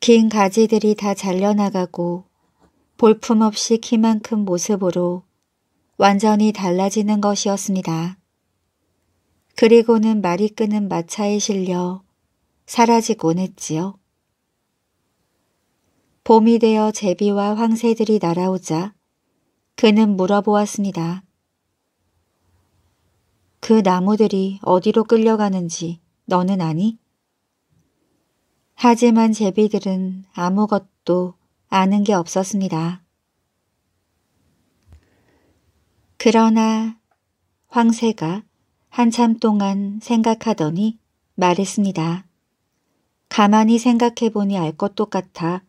긴 가지들이 다 잘려나가고 볼품없이 키만큼 모습으로 완전히 달라지는 것이었습니다. 그리고는 말이 끄는 마차에 실려 사라지곤 했지요. 봄이 되어 제비와 황새들이 날아오자 그는 물어보았습니다. 그 나무들이 어디로 끌려가는지 너는 아니? 하지만 제비들은 아무것도 아는 게 없었습니다. 그러나 황새가 한참 동안 생각하더니 말했습니다. 가만히 생각해보니 알 것도 같아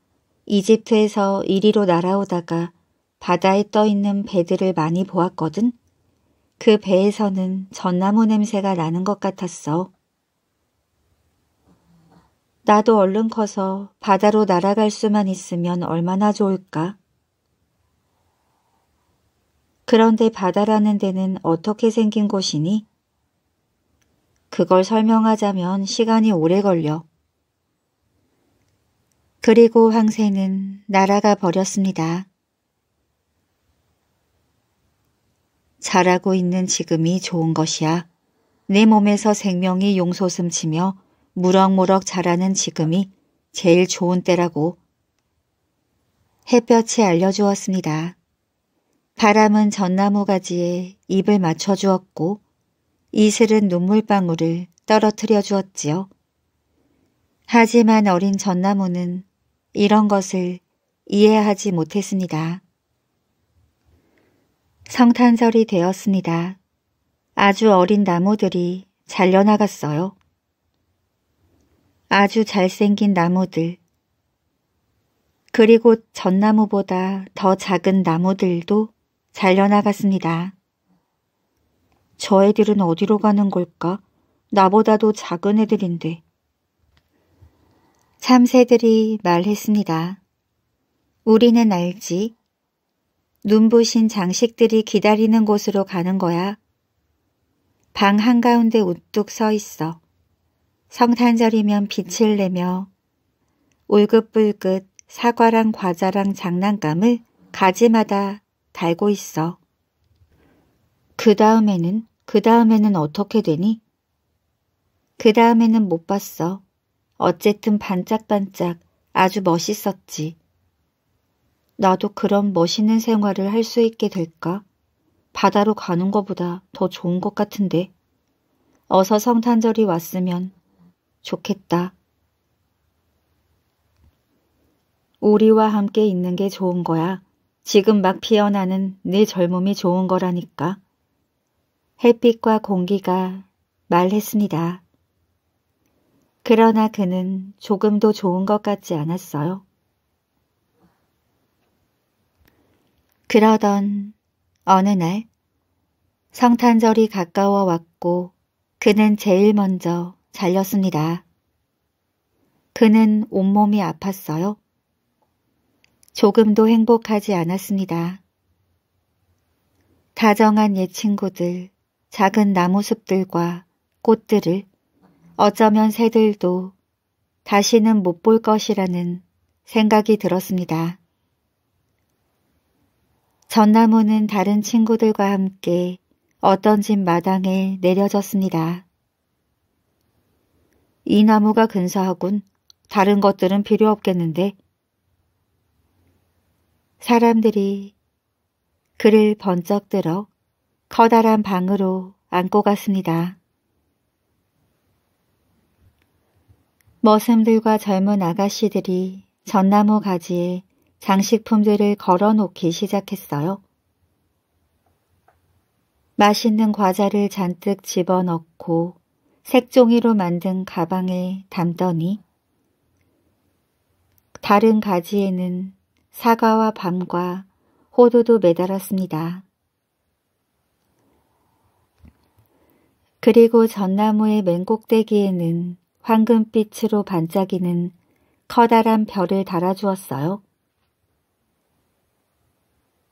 이집트에서 이리로 날아오다가 바다에 떠있는 배들을 많이 보았거든. 그 배에서는 전나무 냄새가 나는 것 같았어. 나도 얼른 커서 바다로 날아갈 수만 있으면 얼마나 좋을까. 그런데 바다라는 데는 어떻게 생긴 곳이니? 그걸 설명하자면 시간이 오래 걸려. 그리고 황새는 날아가 버렸습니다. 자라고 있는 지금이 좋은 것이야. 내 몸에서 생명이 용솟음치며 무럭무럭 자라는 지금이 제일 좋은 때라고 햇볕이 알려주었습니다. 바람은 전나무 가지에 입을 맞춰 주었고 이슬은 눈물방울을 떨어뜨려 주었지요. 하지만 어린 전나무는 이런 것을 이해하지 못했습니다. 성탄절이 되었습니다. 아주 어린 나무들이 잘려나갔어요. 아주 잘생긴 나무들 그리고 전나무보다 더 작은 나무들도 잘려나갔습니다. 저 애들은 어디로 가는 걸까? 나보다도 작은 애들인데 참새들이 말했습니다. 우리는 알지. 눈부신 장식들이 기다리는 곳으로 가는 거야. 방 한가운데 우뚝 서 있어. 성탄절이면 빛을 내며 울긋불긋 사과랑 과자랑 장난감을 가지마다 달고 있어. 그 다음에는, 그 다음에는 어떻게 되니? 그 다음에는 못 봤어. 어쨌든 반짝반짝 아주 멋있었지. 나도 그런 멋있는 생활을 할 수 있게 될까? 바다로 가는 것보다 더 좋은 것 같은데. 어서 성탄절이 왔으면 좋겠다. 우리와 함께 있는 게 좋은 거야. 지금 막 피어나는 내 젊음이 좋은 거라니까. 햇빛과 공기가 말했습니다. 그러나 그는 조금도 좋은 것 같지 않았어요. 그러던 어느 날 성탄절이 가까워 왔고 그는 제일 먼저 잘렸습니다. 그는 온몸이 아팠어요. 조금도 행복하지 않았습니다. 다정한 옛 친구들, 작은 나무숲들과 꽃들을 어쩌면 새들도 다시는 못 볼 것이라는 생각이 들었습니다. 전나무는 다른 친구들과 함께 어떤 집 마당에 내려졌습니다. 이 나무가 근사하군. 다른 것들은 필요 없겠는데. 사람들이 그를 번쩍 들어 커다란 방으로 안고 갔습니다. 머슴들과 젊은 아가씨들이 전나무 가지에 장식품들을 걸어놓기 시작했어요. 맛있는 과자를 잔뜩 집어넣고 색종이로 만든 가방에 담더니 다른 가지에는 사과와 밤과 호두도 매달았습니다. 그리고 전나무의 맨 꼭대기에는 황금빛으로 반짝이는 커다란 별을 달아주었어요.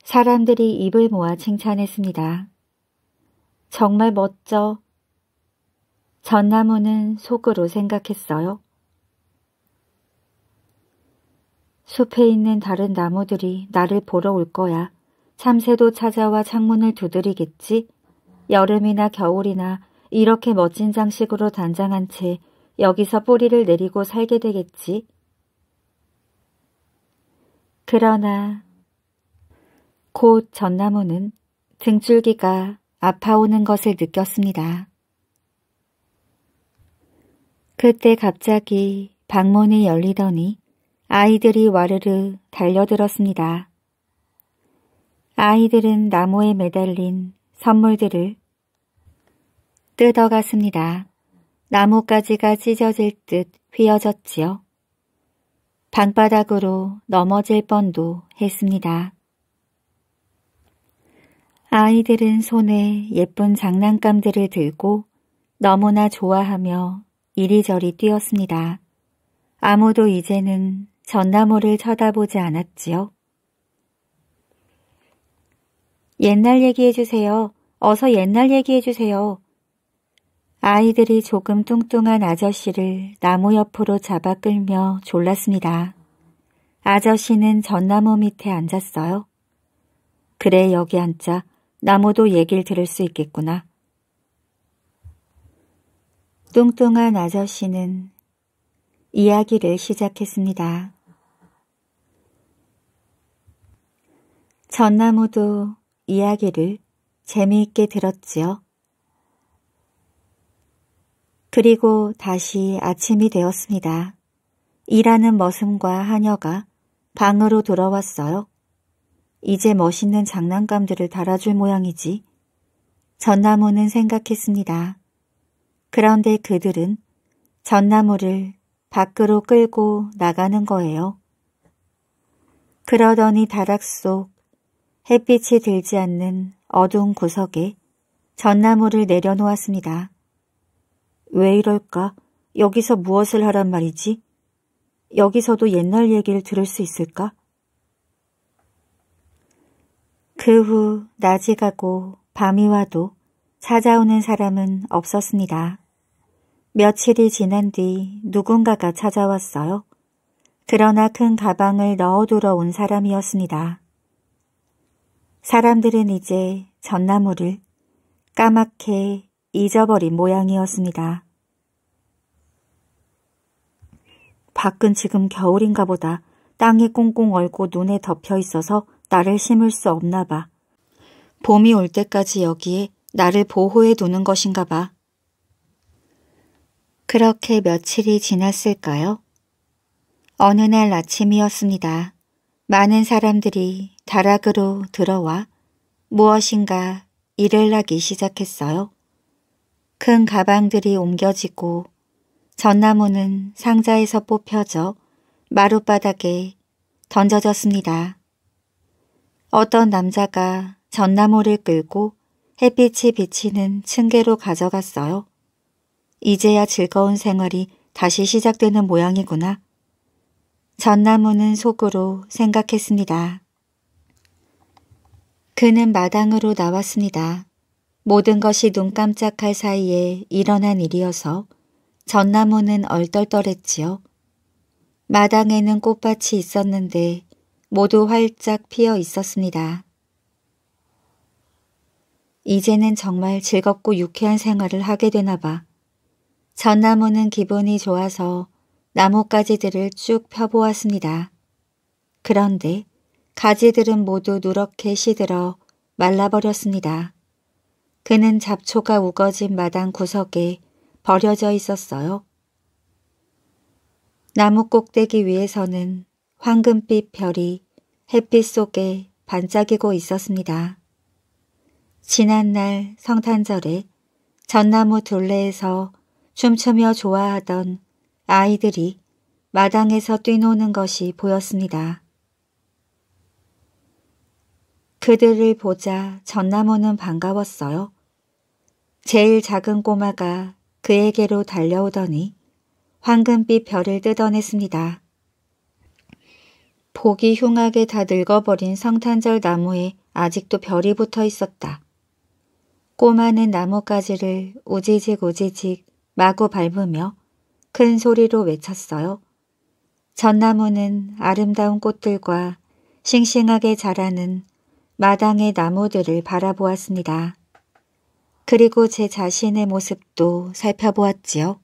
사람들이 입을 모아 칭찬했습니다. 정말 멋져. 전나무는 속으로 생각했어요. 숲에 있는 다른 나무들이 나를 보러 올 거야. 참새도 찾아와 창문을 두드리겠지. 여름이나 겨울이나 이렇게 멋진 장식으로 단장한 채 여기서 뿌리를 내리고 살게 되겠지. 그러나 곧 전나무는 등줄기가 아파오는 것을 느꼈습니다. 그때 갑자기 방문이 열리더니 아이들이 와르르 달려들었습니다. 아이들은 나무에 매달린 선물들을 뜯어갔습니다. 나뭇가지가 찢어질 듯 휘어졌지요. 방바닥으로 넘어질 뻔도 했습니다. 아이들은 손에 예쁜 장난감들을 들고 너무나 좋아하며 이리저리 뛰었습니다. 아무도 이제는 전나무를 쳐다보지 않았지요. 옛날 얘기해주세요. 어서 옛날 얘기해주세요. 아이들이 조금 뚱뚱한 아저씨를 나무 옆으로 잡아 끌며 졸랐습니다. 아저씨는 전나무 밑에 앉았어요. 그래 여기 앉자 나무도 얘기를 들을 수 있겠구나. 뚱뚱한 아저씨는 이야기를 시작했습니다. 전나무도 이야기를 재미있게 들었지요. 그리고 다시 아침이 되었습니다. 일하는 머슴과 하녀가 방으로 돌아왔어요. 이제 멋있는 장난감들을 달아줄 모양이지. 전나무는 생각했습니다. 그런데 그들은 전나무를 밖으로 끌고 나가는 거예요. 그러더니 다락 속 햇빛이 들지 않는 어두운 구석에 전나무를 내려놓았습니다. 왜 이럴까? 여기서 무엇을 하란 말이지? 여기서도 옛날 얘기를 들을 수 있을까? 그 후 낮이 가고 밤이 와도 찾아오는 사람은 없었습니다. 며칠이 지난 뒤 누군가가 찾아왔어요. 그러나 큰 가방을 넣어들어 온 사람이었습니다. 사람들은 이제 전나무를 까맣게 잊어버린 모양이었습니다. 밖은 지금 겨울인가 보다 땅이 꽁꽁 얼고 눈에 덮여 있어서 나를 심을 수 없나 봐. 봄이 올 때까지 여기에 나를 보호해 두는 것인가 봐. 그렇게 며칠이 지났을까요? 어느 날 아침이었습니다. 많은 사람들이 다락으로 들어와 무엇인가 일을 하기 시작했어요. 큰 가방들이 옮겨지고 전나무는 상자에서 뽑혀져 마룻바닥에 던져졌습니다. 어떤 남자가 전나무를 끌고 햇빛이 비치는 층계로 가져갔어요. 이제야 즐거운 생활이 다시 시작되는 모양이구나. 전나무는 속으로 생각했습니다. 그는 마당으로 나왔습니다. 모든 것이 눈 깜짝할 사이에 일어난 일이어서 전나무는 얼떨떨했지요. 마당에는 꽃밭이 있었는데 모두 활짝 피어 있었습니다. 이제는 정말 즐겁고 유쾌한 생활을 하게 되나 봐. 전나무는 기분이 좋아서 나뭇가지들을 쭉 펴보았습니다. 그런데 가지들은 모두 누렇게 시들어 말라버렸습니다. 그는 잡초가 우거진 마당 구석에 버려져 있었어요. 나무 꼭대기 위에서는 황금빛 별이 햇빛 속에 반짝이고 있었습니다. 지난날 성탄절에 전나무 둘레에서 춤추며 좋아하던 아이들이 마당에서 뛰노는 것이 보였습니다. 그들을 보자 전나무는 반가웠어요. 제일 작은 꼬마가 그에게로 달려오더니 황금빛 별을 뜯어냈습니다. 보기 흉하게 다 늙어버린 성탄절 나무에 아직도 별이 붙어 있었다. 꼬마는 나뭇가지를 우지직 우지직 마구 밟으며 큰 소리로 외쳤어요. 전나무는 아름다운 꽃들과 싱싱하게 자라는 마당의 나무들을 바라보았습니다. 그리고 제 자신의 모습도 살펴보았지요.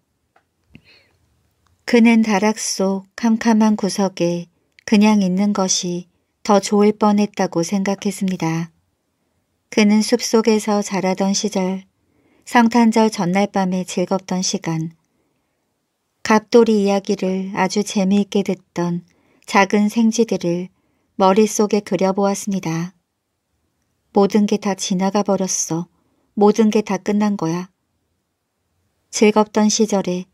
그는 다락 속 캄캄한 구석에 그냥 있는 것이 더 좋을 뻔했다고 생각했습니다. 그는 숲속에서 자라던 시절, 성탄절 전날 밤에 즐겁던 시간, 갑돌이 이야기를 아주 재미있게 듣던 작은 생쥐들을 머릿속에 그려보았습니다. 모든 게 다 지나가 버렸어. 모든 게 다 끝난 거야. 즐겁던 시절에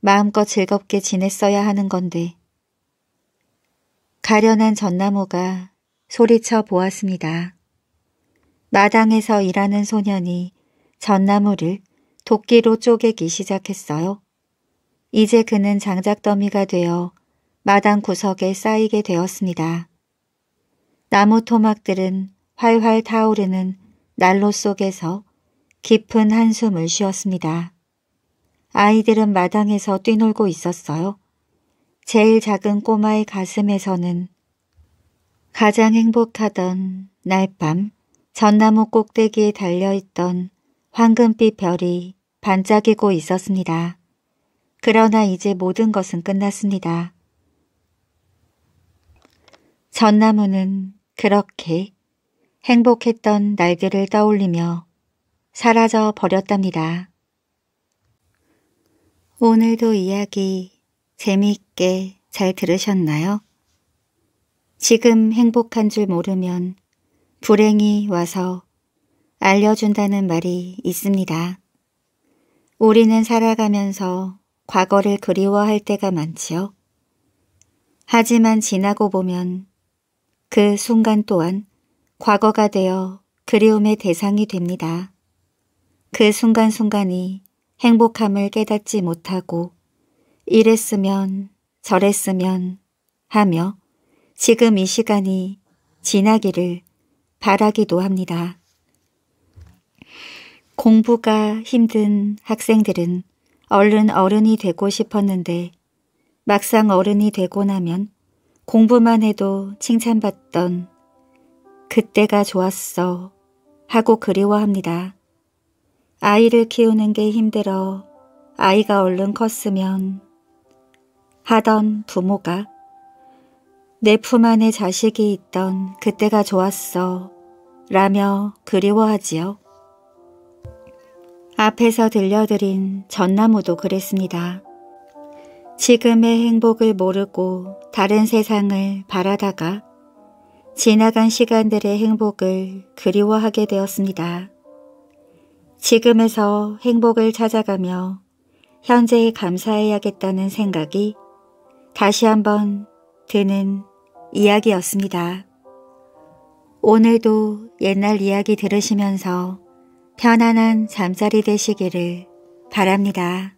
마음껏 즐겁게 지냈어야 하는 건데 가련한 전나무가 소리쳐 보았습니다. 마당에서 일하는 소년이 전나무를 도끼로 쪼개기 시작했어요. 이제 그는 장작더미가 되어 마당 구석에 쌓이게 되었습니다. 나무 토막들은 활활 타오르는 난로 속에서 깊은 한숨을 쉬었습니다. 아이들은 마당에서 뛰놀고 있었어요. 제일 작은 꼬마의 가슴에서는 가장 행복하던 날밤 전나무 꼭대기에 달려있던 황금빛 별이 반짝이고 있었습니다. 그러나 이제 모든 것은 끝났습니다. 전나무는 그렇게 행복했던 날들을 떠올리며 사라져 버렸답니다. 오늘도 이야기 재미있게 잘 들으셨나요? 지금 행복한 줄 모르면 불행이 와서 알려준다는 말이 있습니다. 우리는 살아가면서 과거를 그리워할 때가 많지요. 하지만 지나고 보면 그 순간 또한 과거가 되어 그리움의 대상이 됩니다. 그 순간순간이 행복함을 깨닫지 못하고 이랬으면 저랬으면 하며 지금 이 시간이 지나기를 바라기도 합니다. 공부가 힘든 학생들은 얼른 어른이 되고 싶었는데 막상 어른이 되고 나면 공부만 해도 칭찬받던 그때가 좋았어 하고 그리워합니다. 아이를 키우는 게 힘들어 아이가 얼른 컸으면 하던 부모가 내 품 안에 자식이 있던 그때가 좋았어 라며 그리워하지요. 앞에서 들려드린 전나무도 그랬습니다. 지금의 행복을 모르고 다른 세상을 바라다가 지나간 시간들의 행복을 그리워하게 되었습니다. 지금에서 행복을 찾아가며 현재에 감사해야겠다는 생각이 다시 한번 드는 이야기였습니다. 오늘도 옛날 이야기 들으시면서 편안한 잠자리 되시기를 바랍니다.